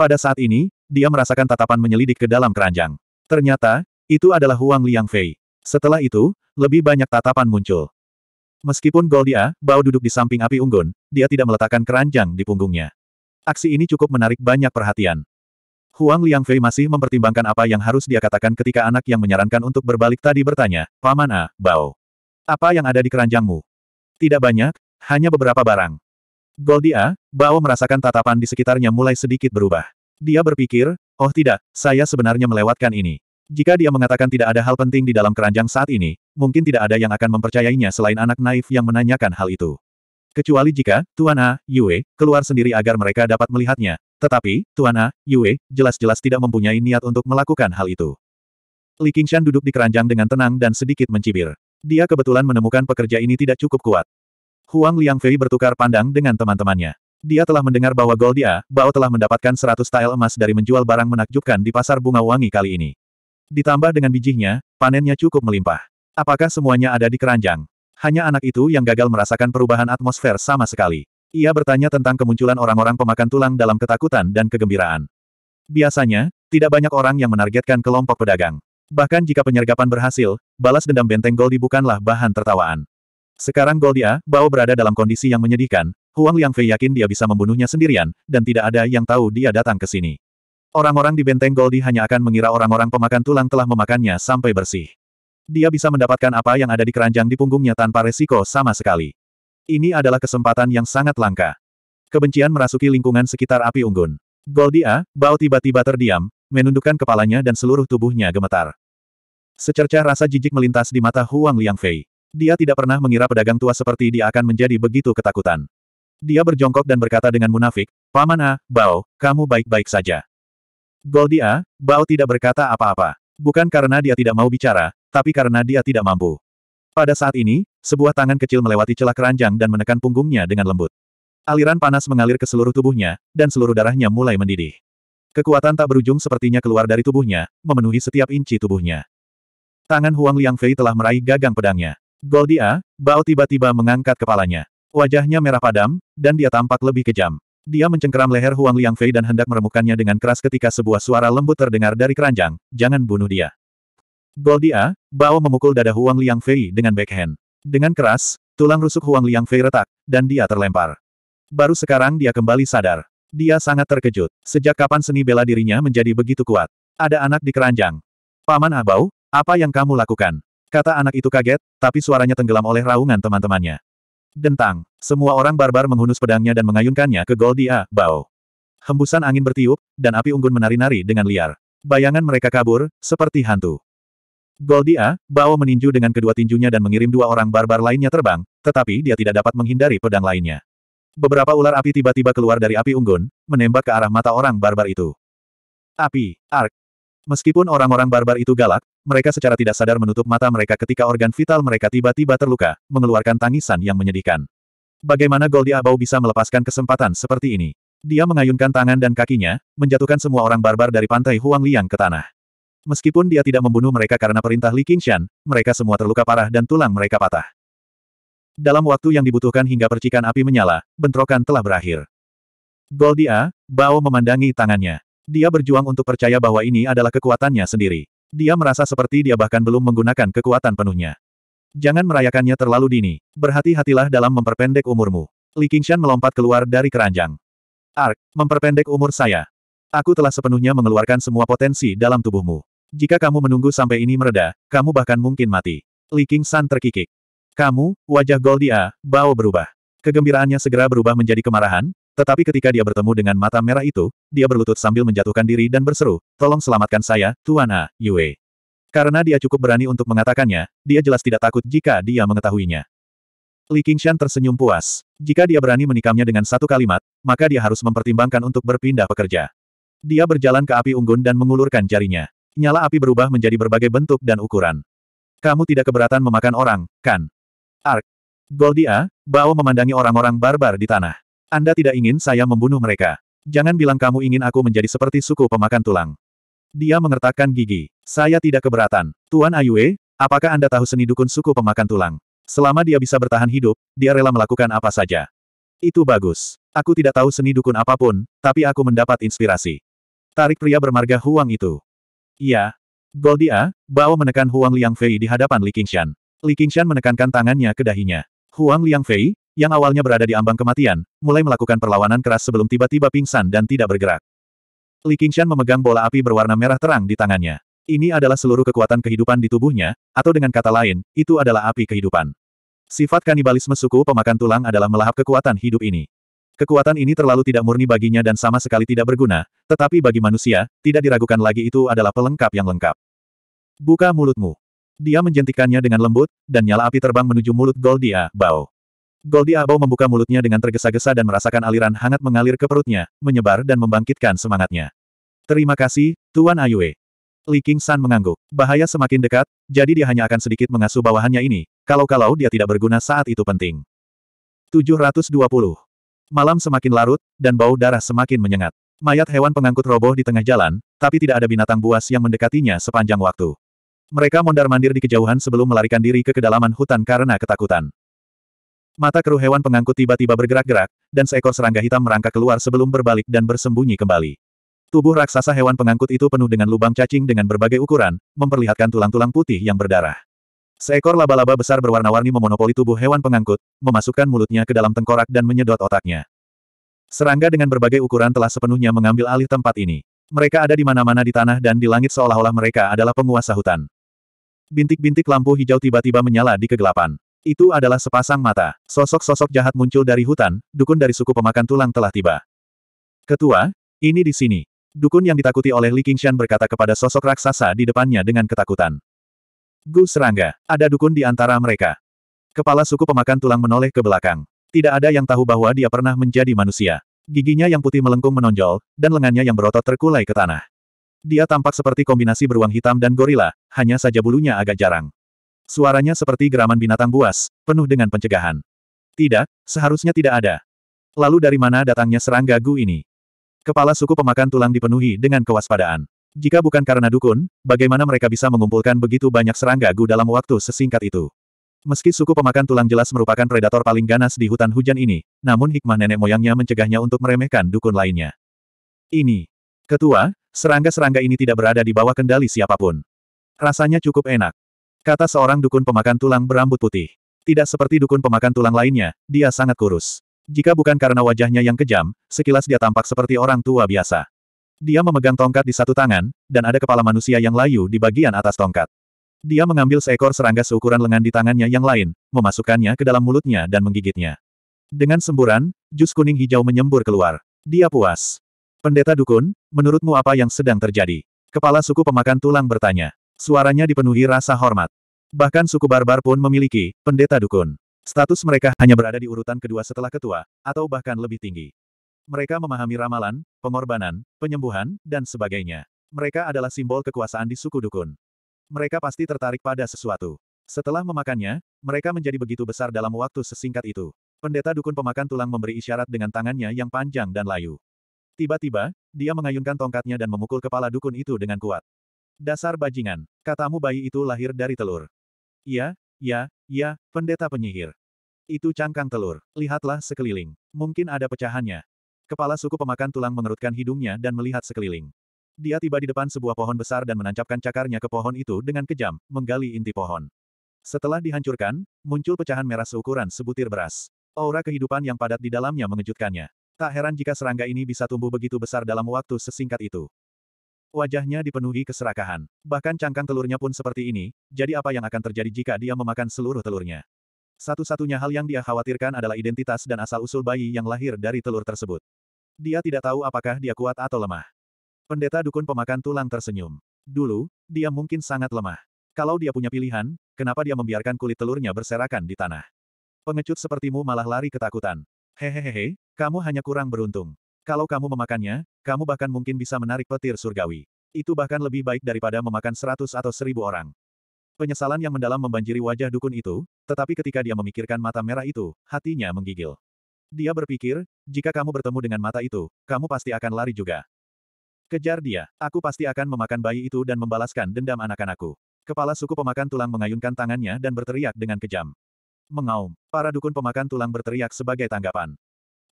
Pada saat ini, dia merasakan tatapan menyelidik ke dalam keranjang. Ternyata, itu adalah Huang Liang Fei. Setelah itu, lebih banyak tatapan muncul. Meskipun Goldia, bau duduk di samping api unggun, dia tidak meletakkan keranjang di punggungnya. Aksi ini cukup menarik banyak perhatian. Huang Liangfei masih mempertimbangkan apa yang harus dia katakan ketika anak yang menyarankan untuk berbalik tadi bertanya, Paman A, Bao. Apa yang ada di keranjangmu? Tidak banyak, hanya beberapa barang. Goldia, Bao merasakan tatapan di sekitarnya mulai sedikit berubah. Dia berpikir, oh tidak, saya sebenarnya melewatkan ini. Jika dia mengatakan tidak ada hal penting di dalam keranjang saat ini, mungkin tidak ada yang akan mempercayainya selain anak naif yang menanyakan hal itu. Kecuali jika, Tuan A, Yue, keluar sendiri agar mereka dapat melihatnya. Tetapi, Tuan A, Yue, jelas-jelas tidak mempunyai niat untuk melakukan hal itu. Li Qingshan duduk di keranjang dengan tenang dan sedikit mencibir. Dia kebetulan menemukan pekerja ini tidak cukup kuat. Huang Liangfei bertukar pandang dengan teman-temannya. Dia telah mendengar bahwa Goldia, Bao telah mendapatkan 100 tael emas dari menjual barang menakjubkan di pasar bunga wangi kali ini. Ditambah dengan bijinya, panennya cukup melimpah. Apakah semuanya ada di keranjang? Hanya anak itu yang gagal merasakan perubahan atmosfer sama sekali. Ia bertanya tentang kemunculan orang-orang pemakan tulang dalam ketakutan dan kegembiraan. Biasanya, tidak banyak orang yang menargetkan kelompok pedagang. Bahkan jika penyergapan berhasil, balas dendam benteng Goldi bukanlah bahan tertawaan. Sekarang Goldia, Bao berada dalam kondisi yang menyedihkan, Huang Liangfei yakin dia bisa membunuhnya sendirian, dan tidak ada yang tahu dia datang ke sini. Orang-orang di benteng Goldie hanya akan mengira orang-orang pemakan tulang telah memakannya sampai bersih. Dia bisa mendapatkan apa yang ada di keranjang di punggungnya tanpa resiko sama sekali. Ini adalah kesempatan yang sangat langka. Kebencian merasuki lingkungan sekitar api unggun. Goldia, Bao tiba-tiba terdiam, menundukkan kepalanya dan seluruh tubuhnya gemetar. Secercah rasa jijik melintas di mata Huang Liangfei. Dia tidak pernah mengira pedagang tua seperti dia akan menjadi begitu ketakutan. Dia berjongkok dan berkata dengan munafik, Paman A, Bao, kamu baik-baik saja. Goldia, Bao tidak berkata apa-apa. Bukan karena dia tidak mau bicara, tapi karena dia tidak mampu. Pada saat ini, sebuah tangan kecil melewati celah keranjang dan menekan punggungnya dengan lembut. Aliran panas mengalir ke seluruh tubuhnya, dan seluruh darahnya mulai mendidih. Kekuatan tak berujung sepertinya keluar dari tubuhnya, memenuhi setiap inci tubuhnya. Tangan Huang Liangfei telah meraih gagang pedangnya. Goldia, Bao tiba-tiba mengangkat kepalanya. Wajahnya merah padam, dan dia tampak lebih kejam. Dia mencengkeram leher Huang Liangfei dan hendak meremukannya dengan keras ketika sebuah suara lembut terdengar dari keranjang, jangan bunuh dia. Goldia, Bao memukul dada Huang Liangfei dengan backhand. Dengan keras, tulang rusuk Huang Liangfei retak, dan dia terlempar. Baru sekarang dia kembali sadar. Dia sangat terkejut. Sejak kapan seni bela dirinya menjadi begitu kuat? Ada anak di keranjang. Paman Abau, apa yang kamu lakukan? Kata anak itu kaget, tapi suaranya tenggelam oleh raungan teman-temannya. Dentang. Semua orang barbar menghunus pedangnya dan mengayunkannya ke Goldia, Bao. Hembusan angin bertiup, dan api unggun menari-nari dengan liar. Bayangan mereka kabur, seperti hantu. Goldia, Bao meninju dengan kedua tinjunya dan mengirim dua orang barbar lainnya terbang, tetapi dia tidak dapat menghindari pedang lainnya. Beberapa ular api tiba-tiba keluar dari api unggun, menembak ke arah mata orang barbar itu. Api, Ark, Meskipun orang-orang barbar itu galak, mereka secara tidak sadar menutup mata mereka ketika organ vital mereka tiba-tiba terluka, mengeluarkan tangisan yang menyedihkan. Bagaimana Goldi Abau bisa melepaskan kesempatan seperti ini? Dia mengayunkan tangan dan kakinya, menjatuhkan semua orang barbar dari pantai Huang Liang ke tanah. Meskipun dia tidak membunuh mereka karena perintah Li Qingshan, mereka semua terluka parah dan tulang mereka patah. Dalam waktu yang dibutuhkan hingga percikan api menyala, bentrokan telah berakhir. Goldia, Bao memandangi tangannya. Dia berjuang untuk percaya bahwa ini adalah kekuatannya sendiri. Dia merasa seperti dia bahkan belum menggunakan kekuatan penuhnya. Jangan merayakannya terlalu dini. Berhati-hatilah dalam memperpendek umurmu. Li Qingshan melompat keluar dari keranjang. Ark, memperpendek umur saya. Aku telah sepenuhnya mengeluarkan semua potensi dalam tubuhmu. Jika kamu menunggu sampai ini mereda, kamu bahkan mungkin mati. Li Qingshan terkikik. Kamu, wajah Goldia, bau berubah. Kegembiraannya segera berubah menjadi kemarahan, tetapi ketika dia bertemu dengan mata merah itu, dia berlutut sambil menjatuhkan diri dan berseru, tolong selamatkan saya, Tuan A, Yue. Karena dia cukup berani untuk mengatakannya, dia jelas tidak takut jika dia mengetahuinya. Li Qingshan tersenyum puas. Jika dia berani menikamnya dengan satu kalimat, maka dia harus mempertimbangkan untuk berpindah pekerja. Dia berjalan ke api unggun dan mengulurkan jarinya. Nyala api berubah menjadi berbagai bentuk dan ukuran. Kamu tidak keberatan memakan orang, kan? Ark. Goldia, bawa memandangi orang-orang barbar di tanah. Anda tidak ingin saya membunuh mereka. Jangan bilang kamu ingin aku menjadi seperti suku pemakan tulang. Dia mengertakkan gigi. Saya tidak keberatan. Tuan Ayue, apakah Anda tahu seni dukun suku pemakan tulang? Selama dia bisa bertahan hidup, dia rela melakukan apa saja. Itu bagus. Aku tidak tahu seni dukun apapun, tapi aku mendapat inspirasi. Tarik pria bermarga Huang itu. Iya. Goldia, bawa menekan Huang Liang Fei di hadapan Li Qingshan. Li Qingshan menekankan tangannya ke dahinya. Huang Liang Fei, yang awalnya berada di ambang kematian, mulai melakukan perlawanan keras sebelum tiba-tiba pingsan dan tidak bergerak. Li Qingshan memegang bola api berwarna merah terang di tangannya. Ini adalah seluruh kekuatan kehidupan di tubuhnya, atau dengan kata lain, itu adalah api kehidupan. Sifat kanibalisme suku pemakan tulang adalah melahap kekuatan hidup ini. Kekuatan ini terlalu tidak murni baginya dan sama sekali tidak berguna, tetapi bagi manusia, tidak diragukan lagi itu adalah pelengkap yang lengkap. Buka mulutmu. Dia menjentikannya dengan lembut, dan nyala api terbang menuju mulut Goldia, Bao. Goldie Abau membuka mulutnya dengan tergesa-gesa dan merasakan aliran hangat mengalir ke perutnya, menyebar dan membangkitkan semangatnya. Terima kasih, Tuan Ayue. Li King San mengangguk. Bahaya semakin dekat, jadi dia hanya akan sedikit mengasuh bawahannya ini, kalau-kalau dia tidak berguna saat itu penting. 720. Malam semakin larut, dan bau darah semakin menyengat. Mayat hewan pengangkut roboh di tengah jalan, tapi tidak ada binatang buas yang mendekatinya sepanjang waktu. Mereka mondar-mandir di kejauhan sebelum melarikan diri ke kedalaman hutan karena ketakutan. Mata keruh hewan pengangkut tiba-tiba bergerak-gerak, dan seekor serangga hitam merangkak keluar sebelum berbalik dan bersembunyi kembali. Tubuh raksasa hewan pengangkut itu penuh dengan lubang cacing dengan berbagai ukuran, memperlihatkan tulang-tulang putih yang berdarah. Seekor laba-laba besar berwarna-warni memonopoli tubuh hewan pengangkut, memasukkan mulutnya ke dalam tengkorak dan menyedot otaknya. Serangga dengan berbagai ukuran telah sepenuhnya mengambil alih tempat ini. Mereka ada di mana-mana di tanah dan di langit seolah-olah mereka adalah penguasa hutan. Bintik-bintik lampu hijau tiba-tiba menyala di kegelapan. Itu adalah sepasang mata. Sosok-sosok jahat muncul dari hutan, dukun dari suku pemakan tulang telah tiba. Ketua, ini di sini. Dukun yang ditakuti oleh Li Qingshan berkata kepada sosok raksasa di depannya dengan ketakutan. Gu serangga, ada dukun di antara mereka. Kepala suku pemakan tulang menoleh ke belakang. Tidak ada yang tahu bahwa dia pernah menjadi manusia. Giginya yang putih melengkung menonjol, dan lengannya yang berotot terkulai ke tanah. Dia tampak seperti kombinasi beruang hitam dan gorila, hanya saja bulunya agak jarang. Suaranya seperti geraman binatang buas, penuh dengan pencegahan. Tidak, seharusnya tidak ada. Lalu dari mana datangnya serangga Gu ini? Kepala suku pemakan tulang dipenuhi dengan kewaspadaan. Jika bukan karena dukun, bagaimana mereka bisa mengumpulkan begitu banyak serangga Gu dalam waktu sesingkat itu? Meski suku pemakan tulang jelas merupakan predator paling ganas di hutan hujan ini, namun hikmah nenek moyangnya mencegahnya untuk meremehkan dukun lainnya. Ini. Ketua, serangga-serangga ini tidak berada di bawah kendali siapapun. Rasanya cukup enak. Kata seorang dukun pemakan tulang berambut putih. Tidak seperti dukun pemakan tulang lainnya, dia sangat kurus. Jika bukan karena wajahnya yang kejam, sekilas dia tampak seperti orang tua biasa. Dia memegang tongkat di satu tangan, dan ada kepala manusia yang layu di bagian atas tongkat. Dia mengambil seekor serangga seukuran lengan di tangannya yang lain, memasukkannya ke dalam mulutnya dan menggigitnya. Dengan semburan, jus kuning hijau menyembur keluar. Dia puas. Pendeta Dukun, menurutmu apa yang sedang terjadi? Kepala suku pemakan tulang bertanya. Suaranya dipenuhi rasa hormat. Bahkan suku barbar pun memiliki pendeta dukun. Status mereka hanya berada di urutan kedua setelah ketua, atau bahkan lebih tinggi. Mereka memahami ramalan, pengorbanan, penyembuhan, dan sebagainya. Mereka adalah simbol kekuasaan di suku dukun. Mereka pasti tertarik pada sesuatu. Setelah memakannya, mereka menjadi begitu besar dalam waktu sesingkat itu. Pendeta dukun pemakan tulang memberi isyarat dengan tangannya yang panjang dan layu. Tiba-tiba, dia mengayunkan tongkatnya dan memukul kepala dukun itu dengan kuat. Dasar bajingan, katamu bayi itu lahir dari telur. Ya, ya, ya, pendeta penyihir. Itu cangkang telur. Lihatlah sekeliling. Mungkin ada pecahannya. Kepala suku pemakan tulang mengerutkan hidungnya dan melihat sekeliling. Dia tiba di depan sebuah pohon besar dan menancapkan cakarnya ke pohon itu dengan kejam, menggali inti pohon. Setelah dihancurkan, muncul pecahan merah seukuran sebutir beras. Aura kehidupan yang padat di dalamnya mengejutkannya. Tak heran jika serangga ini bisa tumbuh begitu besar dalam waktu sesingkat itu. Wajahnya dipenuhi keserakahan. Bahkan cangkang telurnya pun seperti ini, jadi apa yang akan terjadi jika dia memakan seluruh telurnya? Satu-satunya hal yang dia khawatirkan adalah identitas dan asal-usul bayi yang lahir dari telur tersebut. Dia tidak tahu apakah dia kuat atau lemah. Pendeta dukun pemakan tulang tersenyum. Dulu, dia mungkin sangat lemah. Kalau dia punya pilihan, kenapa dia membiarkan kulit telurnya berserakan di tanah? Pengecut sepertimu malah lari ketakutan. Hehehehe, kamu hanya kurang beruntung. Kalau kamu memakannya, kamu bahkan mungkin bisa menarik petir surgawi. Itu bahkan lebih baik daripada memakan seratus atau seribu orang. Penyesalan yang mendalam membanjiri wajah dukun itu, tetapi ketika dia memikirkan mata merah itu, hatinya menggigil. Dia berpikir, jika kamu bertemu dengan mata itu, kamu pasti akan lari juga. Kejar dia, aku pasti akan memakan bayi itu dan membalaskan dendam anak-anakku. Kepala suku pemakan tulang mengayunkan tangannya dan berteriak dengan kejam. Mengaum, para dukun pemakan tulang berteriak sebagai tanggapan.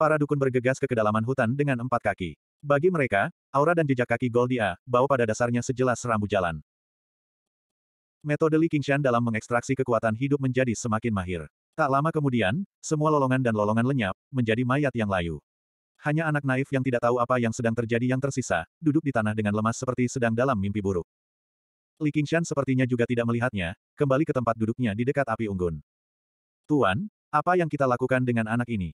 Para dukun bergegas ke kedalaman hutan dengan empat kaki. Bagi mereka, aura dan jejak kaki Goldia, bawa pada dasarnya sejelas rambu jalan. Metode Li Qingshan dalam mengekstraksi kekuatan hidup menjadi semakin mahir. Tak lama kemudian, semua lolongan dan lolongan lenyap, menjadi mayat yang layu. Hanya anak naif yang tidak tahu apa yang sedang terjadi yang tersisa, duduk di tanah dengan lemas seperti sedang dalam mimpi buruk. Li Qingshan sepertinya juga tidak melihatnya, kembali ke tempat duduknya di dekat api unggun. Tuan, apa yang kita lakukan dengan anak ini?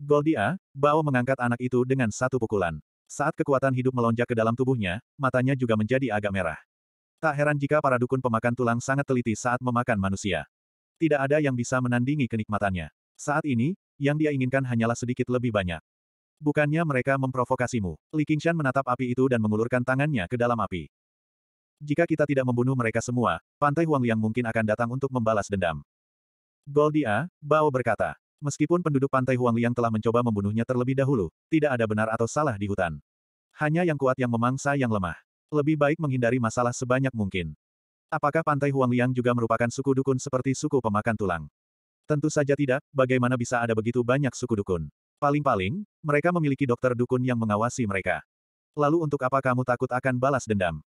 Goldia, Bao mengangkat anak itu dengan satu pukulan. Saat kekuatan hidup melonjak ke dalam tubuhnya, matanya juga menjadi agak merah. Tak heran jika para dukun pemakan tulang sangat teliti saat memakan manusia. Tidak ada yang bisa menandingi kenikmatannya. Saat ini, yang dia inginkan hanyalah sedikit lebih banyak. Bukannya mereka memprovokasimu. Li Qingshan menatap api itu dan mengulurkan tangannya ke dalam api. Jika kita tidak membunuh mereka semua, Pantai Huangliang mungkin akan datang untuk membalas dendam. Goldia, Bao berkata. Meskipun penduduk pantai Huangliang telah mencoba membunuhnya terlebih dahulu, tidak ada benar atau salah di hutan. Hanya yang kuat yang memangsa yang lemah. Lebih baik menghindari masalah sebanyak mungkin. Apakah pantai Huangliang juga merupakan suku dukun seperti suku pemakan tulang? Tentu saja tidak, bagaimana bisa ada begitu banyak suku dukun? Paling-paling, mereka memiliki dokter dukun yang mengawasi mereka. Lalu untuk apa kamu takut akan balas dendam?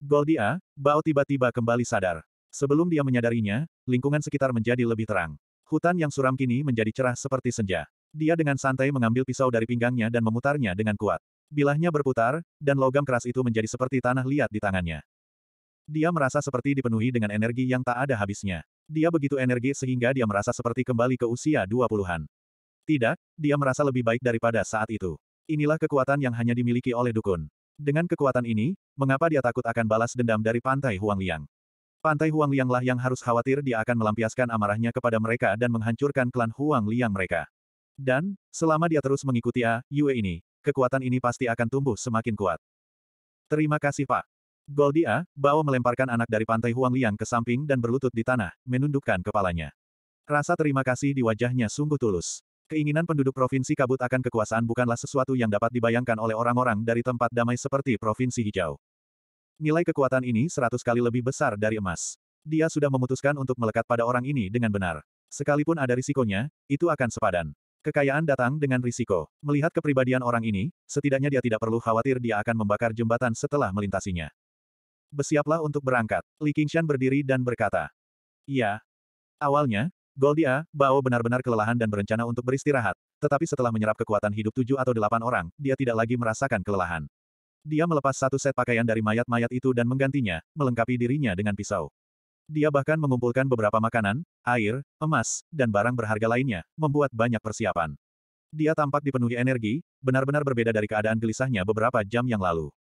Goldia, Bao tiba-tiba kembali sadar. Sebelum dia menyadarinya, lingkungan sekitar menjadi lebih terang. Hutan yang suram kini menjadi cerah seperti senja. Dia dengan santai mengambil pisau dari pinggangnya dan memutarnya dengan kuat. Bilahnya berputar, dan logam keras itu menjadi seperti tanah liat di tangannya. Dia merasa seperti dipenuhi dengan energi yang tak ada habisnya. Dia begitu energi sehingga dia merasa seperti kembali ke usia 20-an. Tidak, dia merasa lebih baik daripada saat itu. Inilah kekuatan yang hanya dimiliki oleh dukun. Dengan kekuatan ini, mengapa dia takut akan balas dendam dari pantai Huang Liang? Pantai Huang Lianglah yang harus khawatir dia akan melampiaskan amarahnya kepada mereka dan menghancurkan klan Huang Liang mereka. Dan, selama dia terus mengikuti A, Yue ini, kekuatan ini pasti akan tumbuh semakin kuat. Terima kasih Pak. Goldia, bawa melemparkan anak dari pantai Huang Liang ke samping dan berlutut di tanah, menundukkan kepalanya. Rasa terima kasih di wajahnya sungguh tulus. Keinginan penduduk Provinsi Kabut akan kekuasaan bukanlah sesuatu yang dapat dibayangkan oleh orang-orang dari tempat damai seperti Provinsi Hijau. Nilai kekuatan ini seratus kali lebih besar dari emas. Dia sudah memutuskan untuk melekat pada orang ini dengan benar. Sekalipun ada risikonya, itu akan sepadan. Kekayaan datang dengan risiko. Melihat kepribadian orang ini, setidaknya dia tidak perlu khawatir dia akan membakar jembatan setelah melintasinya. Bersiaplah untuk berangkat. Li Qingshan berdiri dan berkata. "Ya." Awalnya, Goldia, Bao benar-benar kelelahan dan berencana untuk beristirahat, tetapi setelah menyerap kekuatan hidup tujuh atau delapan orang, dia tidak lagi merasakan kelelahan. Dia melepas satu set pakaian dari mayat-mayat itu dan menggantinya, melengkapi dirinya dengan pisau. Dia bahkan mengumpulkan beberapa makanan, air, emas, dan barang berharga lainnya, membuat banyak persiapan. Dia tampak dipenuhi energi, benar-benar berbeda dari keadaan gelisahnya beberapa jam yang lalu.